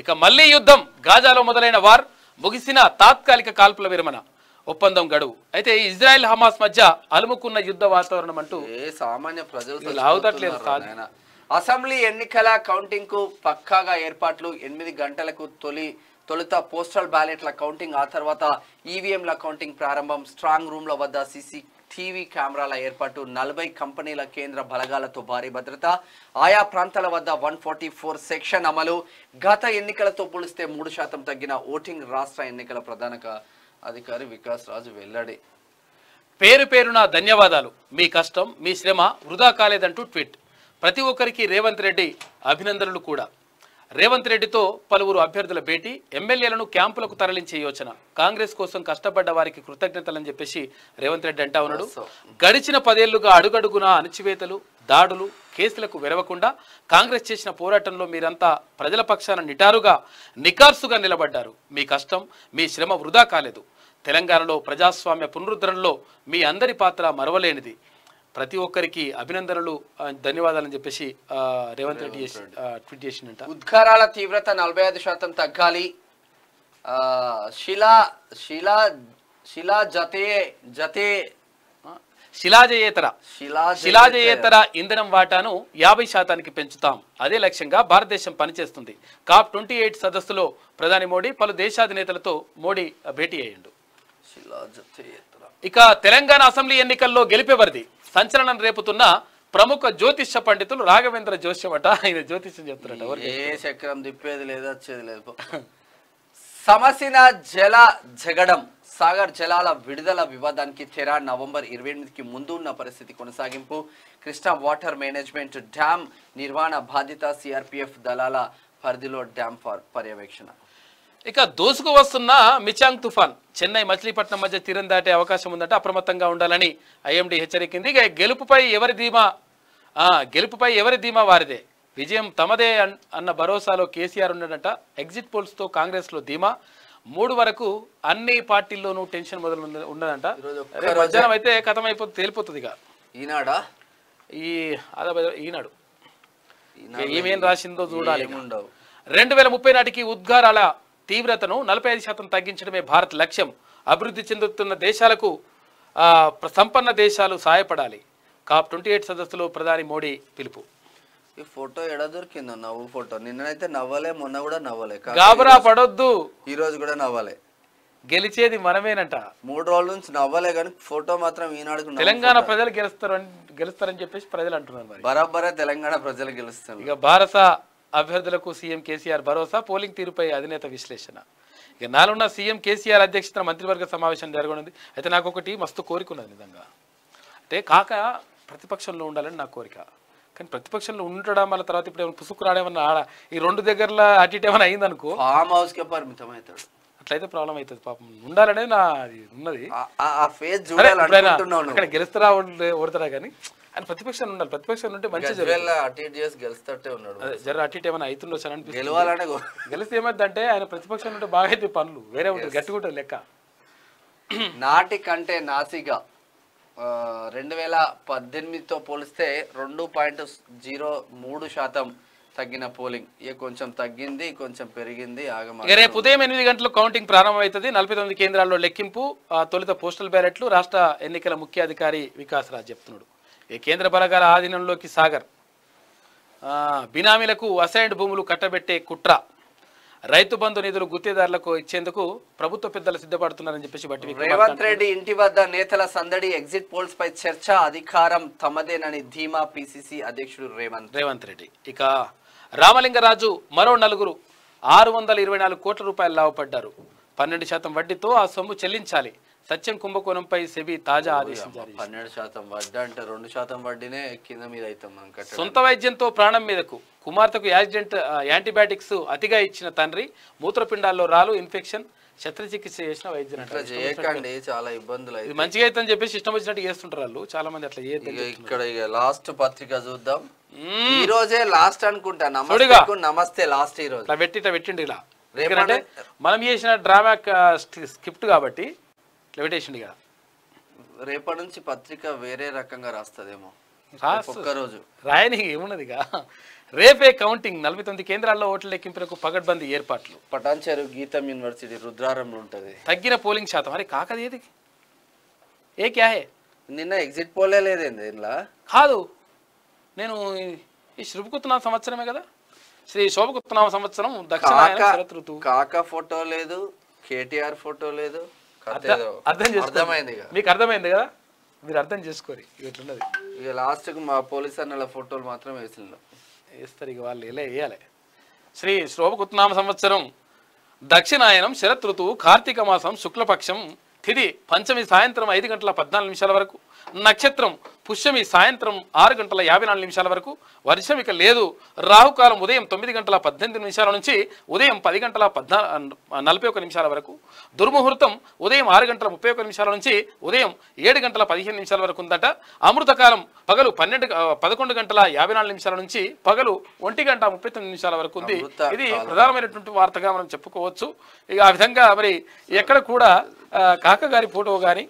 ఇక మళ్ళీ యుద్ధం గాజాలో మొదలైన వార్ ముగిసిన తాత్కాలిక కాల్పుల విరమణ ఒప్పందం గడువు అయితే ఇజ్రాయెల్ హమాస్ మధ్య అలుముకున్న యుద్ధ వాతావరణం అంటూ సామాన్య ప్రజలు అసెంబ్లీ ఎన్నికల కౌంటింగ్ కు పక్కాగా ఏర్పాట్లు ఎనిమిది గంటలకు తొలి తొలుత పోస్టల్ బ్యాలెట్ల కౌంటింగ్ ఆ తర్వాత ఈవీఎంల కౌంటింగ్ ప్రారంభం స్ట్రాంగ్ రూమ్ల వద్ద సిసి టీవీ కెమెరాల ఏర్పాటు నలభై కంపెనీల కేంద్ర బలగాలతో భారీ భద్రత ఆయా ప్రాంతాల వద్ద వన్ ఫార్టీ ఫోర్ సెక్షన్ అమలు గత ఎన్నికలతో పోలిస్తే మూడు శాతం తగ్గిన ఓటింగ్ రాష్ట్ర ఎన్నికల ప్రధాన అధికారి వికాస్ రాజు వెల్లడి పేరు పేరున ధన్యవాదాలు మీ కష్టం మీ శ్రమ వృధా కాలేదంటూ ట్వీట్ ప్రతి ఒక్కరికి రేవంత్ రెడ్డి అభినందనలు కూడా రేవంత్ రెడ్డితో పలువురు అభ్యర్థుల భేటీ ఎమ్మెల్యేలను క్యాంపులకు తరలించే యోచన కాంగ్రెస్ కోసం కష్టపడ్డ వారికి కృతజ్ఞతలని చెప్పేసి రేవంత్ రెడ్డి అంటా ఉన్నాడు గడిచిన పదేళ్లుగా అడుగడుగున అణచివేతలు దాడులు కేసులకు వెరవకుండా కాంగ్రెస్ చేసిన పోరాటంలో మీరంతా ప్రజల పక్షాన నిటారుగా నికార్సుగా నిలబడ్డారు మీ కష్టం మీ శ్రమ వృధా కాలేదు తెలంగాణలో ప్రజాస్వామ్య పునరుద్ధరణలో మీ అందరి పాత్ర మరవలేనిది ప్రతి ఒక్కరికి అభినందనలు అని చెప్పేసి రేవంత్ రెడ్డి ట్వీట్ చేసిందంట ఉద్గారాల తీవ్రత నలభై ఐదు శాతం తగ్గాలి శిలా శిలా శిలా జతే జతే శిలాజయేతర శిలాజయేతర ఇంధనం వాటాను యాభై శాతానికి పెంచుతాం అదే లక్ష్యంగా భారతదేశం పనిచేస్తుంది కాప్ ట్వంటీ ఎయిట్ సదస్సులో ప్రధాని మోడీ పలు దేశాధినేతలతో మోడీ భేటీ అయ్యిండు ఇక తెలంగాణ అసెంబ్లీ ఎన్నికల్లో గెలిపేవరిది సంచలనం రేపుతున్న ప్రముఖ జ్యోతిష్య పండితులు రాఘవేంద్ర జోష్యమట ఆయన జ్యోతిష్యం చెప్తున్నట ఏ చక్రం తిప్పేది లేదు వచ్చేది లేదు సమసిన జల జగడం సాగర్ జలాల విడుదల వివాదానికి తెరా నవంబర్ ఇరవై ఎనిమిదికి ముందు ఉన్న పరిస్థితి కొనసాగింపు కృష్ణా వాటర్ మేనేజ్మెంట్ డ్యామ్ నిర్వహణ బాధ్యత సిఆర్పిఎఫ్ దళాల పరిధిలో డ్యామ్ పర్యవేక్షణ ఇక దోసుకు వస్తున్న మిచాంగ్ తుఫాన్ చెన్నై మచిలీపట్నం మధ్య తీరం దాటే అవకాశం ఉందంటే అప్రమత్తంగా ఉండాలని ఐఎండి హెచ్చరికింది ఇక గెలుపుపై ఎవరి ధీమా గెలుపుపై ఎవరి ధీమా వారిదే విజయం తమదే అన్న భరోసాలో కేసీఆర్ ఉన్నాడంట ఎగ్జిట్ పోల్స్తో కాంగ్రెస్లో ధీమా మూడు వరకు అన్ని పార్టీల్లోనూ టెన్షన్ మొదలు ఉన్నదంట మధ్యాహ్నం అయితే కథం అయిపోతుంది తేలిపోతుంది ఇక ఈనాడా ఈ ఈనాడు ఏమేం రాసిందో చూడాలి రెండు వేల ముప్పై నాటికి ఉద్గారాల తీవ్రతను నలభై ఐదు శాతం తగ్గించడమే భారత్ లక్ష్యం అభివృద్ధి చెందుతున్న దేశాలకు సంపన్న దేశాలు సహాయపడాలి కాప్ ట్వంటీ ఎయిట్ సదస్సులో ప్రధాని మోడీ పిలుపు ఈ ఫోటో ఎడ దొరికిందో నవ్వు ఫోటో నిన్నైతే నవ్వలే మొన్న కూడా నవ్వలే గాబరా పడొద్దు ఈ రోజు కూడా నవ్వలే గెలిచేది మనమేనంట మూడు రోజుల నుంచి నవ్వలే కానీ ఫోటో మాత్రం ఈనాడు తెలంగాణ ప్రజలు గెలుస్తారు గెలుస్తారని చెప్పేసి ప్రజలు అంటున్నారు బరాబరే తెలంగాణ ప్రజలు గెలుస్తారు ఇక భారత అభ్యర్థులకు సీఎం కేసీఆర్ భరోసా పోలింగ్ తీరుపై అధినేత విశ్లేషణ ఇక నాలుగున్న సీఎం కేసీఆర్ అధ్యక్షతన మంత్రివర్గ సమావేశం జరగనుంది అయితే నాకు ఒకటి మస్తు ఉన్నది నిజంగా అంటే కాక ప్రతిపక్షంలో ఉండాలని నా కోరిక కానీ ప్రతిపక్షంలో ఉండడం వల్ల తర్వాత ఇప్పుడు ఏమైనా పుసుకు రాడేమన్నా ఆడ ఈ రెండు దగ్గరలో అటు ఇటు ఏమైనా అయిందనుకో ఫామ్ హౌస్కే పరిమితం అవుతాడు అట్లయితే ప్రాబ్లం అవుతుంది పాపం ఉండాలనే నా ఉన్నది గెలుస్తారా ఓడతారా కానీ ఆయన ప్రతిపక్షాన్ని ఉండాలి ప్రతిపక్షాన్ని ఉంటే మంచి గెలుస్తట్టే ఉన్నాడు జర అటు ఇటు ఏమైనా అవుతుండొచ్చు అని గెలవాలనే [LAUGHS] గెలిస్తే ఏమైందంటే ఆయన ప్రతిపక్షాన్ని ఉంటే బాగా అయితే పనులు వేరే ఉంటుంది గట్టుకుంటారు లెక్క [CLEARS THROAT] నాటి కంటే నాసిగా రెండు వేల పద్దెనిమిదితో పోలిస్తే రెండు పాయింట్ జీరో మూడు శాతం తగ్గిన పోలింగ్ ఏ కొంచెం తగ్గింది కొంచెం పెరిగింది ఆగమ రేపు ఉదయం ఎనిమిది గంటలకు కౌంటింగ్ ప్రారంభమవుతుంది నలభై తొమ్మిది కేంద్రాల్లో లెక్కింపు తొలుత పోస్టల్ బ్యాలెట్లు రాష్ట్ర ఎన్నికల ముఖ్య అధికారి వికాస్ రాజ్ చెప్తున్నాడు ఈ కేంద్ర బలగాల ఆధీనంలోకి సాగర్ బినామీలకు అసైన్డ్ భూములు కట్టబెట్టే కుట్ర రైతు బంధు నిధులు గుత్తేదారులకు ఇచ్చేందుకు ప్రభుత్వ పెద్దలు సిద్ధపడుతున్నారని చెప్పేసి బట్టి రేవంత్ రెడ్డి ఇంటి వద్ద నేతల సందడి ఎగ్జిట్ పోల్స్ పై చర్చ అధికారం తమదేనని ధీమా పిసిసి అధ్యక్షుడు రేవంత్ రేవంత్ రెడ్డి ఇక రామలింగరాజు మరో నలుగురు ఆరు వందల ఇరవై నాలుగు కోట్ల రూపాయలు లాభపడ్డారు పన్నెండు శాతం వడ్డీతో ఆ సొమ్ము చెల్లించాలి సత్యం కుంభకోణంపై సెబీ తాజా ఆదేశం పన్నెండు శాతం వడ్డీ అంటే రెండు శాతం వడ్డీనే కింద మీద అయితే సొంత వైద్యంతో ప్రాణం మీదకు కుమార్తెకు యాక్సిడెంట్ యాంటీబయాటిక్స్ అతిగా ఇచ్చిన తండ్రి మూత్రపిండాల్లో రాలు ఇన్ఫెక్షన్ శస్త్రచికిత్స చేసిన వైద్యం చేయకండి చాలా ఇబ్బందులు అయితే మంచిగా అయితే అని చెప్పేసి ఇష్టం వచ్చినట్టు చేస్తుంటారు వాళ్ళు చాలా మంది అట్లా ఇక్కడ ఇక లాస్ట్ పత్రిక చూద్దాం ఈ రోజే లాస్ట్ అనుకుంటా నమస్తే లాస్ట్ ఈ రోజు పెట్టి ఇట్లా పెట్టిండి ఇలా మనం చేసిన డ్రామా స్క్రిప్ట్ కాబట్టి లిమిటేషన్ కదా రేపటి నుంచి పత్రిక వేరే రకంగా రాస్తుందేమో ఒక్కరోజు రాయని ఏమున్నది రేపే కౌంటింగ్ నలభై తొమ్మిది కేంద్రాల్లో ఓట్ల లెక్కింపులకు పగడ్బందీ ఏర్పాట్లు పటాన్చారు గీతం యూనివర్సిటీ రుద్రారంలో ఉంటుంది తగ్గిన పోలింగ్ శాతం అరే కాకది ఏది ఏ క్యాహే నిన్న ఎగ్జిట్ పోలే లేదేంది ఇలా కాదు నేను ఈ శుభకుతున్నా సంవత్సరమే కదా శ్రీ శోభకుతున్నా సంవత్సరం దక్షిణ శరత్ ఋతువు కాక ఫోటో లేదు కేటీఆర్ ఫోటో లేదు అర్థం చేసుకోమైంది మీకు అర్థమైంది కదా మీరు అర్థం చేసుకోరు ఇట్లున్నది ఇక లాస్ట్కి మా పోలీస్ అన్నల ఫోటోలు మాత్రం వేసిండు వేస్తారు ఇక వాళ్ళు ఇలా వేయాలి శ్రీ శ్రోభకుత్నామ సంవత్సరం దక్షిణాయనం శరత్ ఋతువు కార్తీక మాసం శుక్లపక్షం తిది పంచమి సాయంత్రం ఐదు గంటల పద్నాలుగు నిమిషాల వరకు నక్షత్రం పుష్యమి సాయంత్రం ఆరు గంటల యాభై నాలుగు నిమిషాల వరకు వర్షం ఇక లేదు రాహుకాలం ఉదయం తొమ్మిది గంటల పద్దెనిమిది నిమిషాల నుంచి ఉదయం పది గంటల పద్నా నలభై ఒక నిమిషాల వరకు దుర్ముహూర్తం ఉదయం ఆరు గంటల ముప్పై ఒక నిమిషాల నుంచి ఉదయం ఏడు గంటల పదిహేను నిమిషాల వరకు ఉందట అమృతకాలం పగలు పన్నెండు పదకొండు గంటల యాభై నాలుగు నిమిషాల నుంచి పగలు ఒంటి గంట ముప్పై తొమ్మిది నిమిషాల వరకు ఉంది ఇది ప్రధానమైనటువంటి వార్తగా మనం చెప్పుకోవచ్చు ఇక ఆ విధంగా మరి ఎక్కడ కూడా కాకగారి ఫోటో కానీ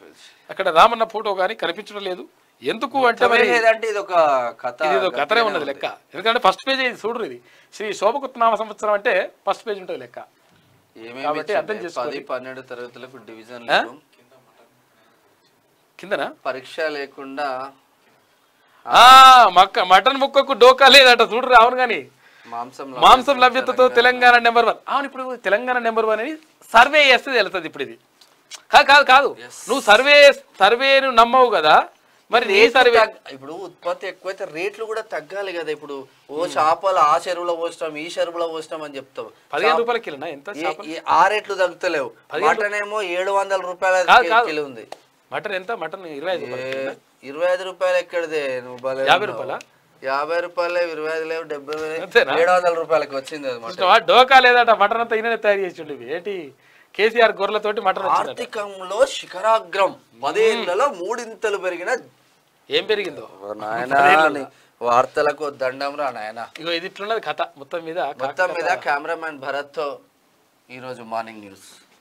అక్కడ రామన్న ఫోటో కానీ కనిపించడం లేదు ఎందుకు అంటే మరి ఇది ఒక ఉన్నది లెక్క ఎందుకంటే ఫస్ట్ పేజ్ ఇది చూడరు ఇది శ్రీ శోభకృత్ నామ సంవత్సరం అంటే ఫస్ట్ పేజ్ ఉంటుంది లెక్క అర్థం పన్నెండు తరగతులకు డివిజన్ కిందనా పరీక్ష లేకుండా మక్క మటన్ ముక్కకు డోకా లేదంట చూడరు అవును కానీ మాంసం మాంసం లభ్యతతో తెలంగాణ నెంబర్ వన్ అవును ఇప్పుడు తెలంగాణ నెంబర్ వన్ అని సర్వే చేస్తే తెలుస్తుంది ఇప్పుడు ఇది కాదు కాదు కాదు నువ్వు సర్వే నువ్వు నమ్మవు కదా మరి ఏ సర్వే ఇప్పుడు ఉత్పత్తి ఎక్కువైతే రేట్లు కూడా తగ్గాలి కదా ఇప్పుడు ఓ చేపలు ఆ చెరువులో పోస్తాం ఈ చెరువులో పోస్తాం అని చెప్తావు పదిహేను రూపాయల కిలోనా ఎంత ఆ రేట్లు తగ్గుతలేవు మటన్ ఏమో ఏడు వందల రూపాయల ఉంది మటన్ ఎంత మటన్ ఇరవై ఐదు ఇరవై ఐదు రూపాయలు ఎక్కడిదే నువ్వు యాభై రూపాయల యాభై రూపాయలు ఇరవై ఐదు లేవు డెబ్బై ఏడు వందల రూపాయలకి వచ్చింది డోకా లేదట మటన్ అంతా ఈయన తయారు చేసి ఏంటి కేసీఆర్ గొర్రెలతోటి మటన్ ఆర్థికంలో శిఖరాగ్రం పదేళ్లలో మూడింతలు పెరిగిన ఏం పెరిగిందో వార్తలకు దండం రా నాయన ఇగో ఇది ఇట్లున్నది కథ మొత్తం మీద మొత్తం మీద కెమెరామ్యాన్ భరత్ ఈరోజు మార్నింగ్ న్యూస్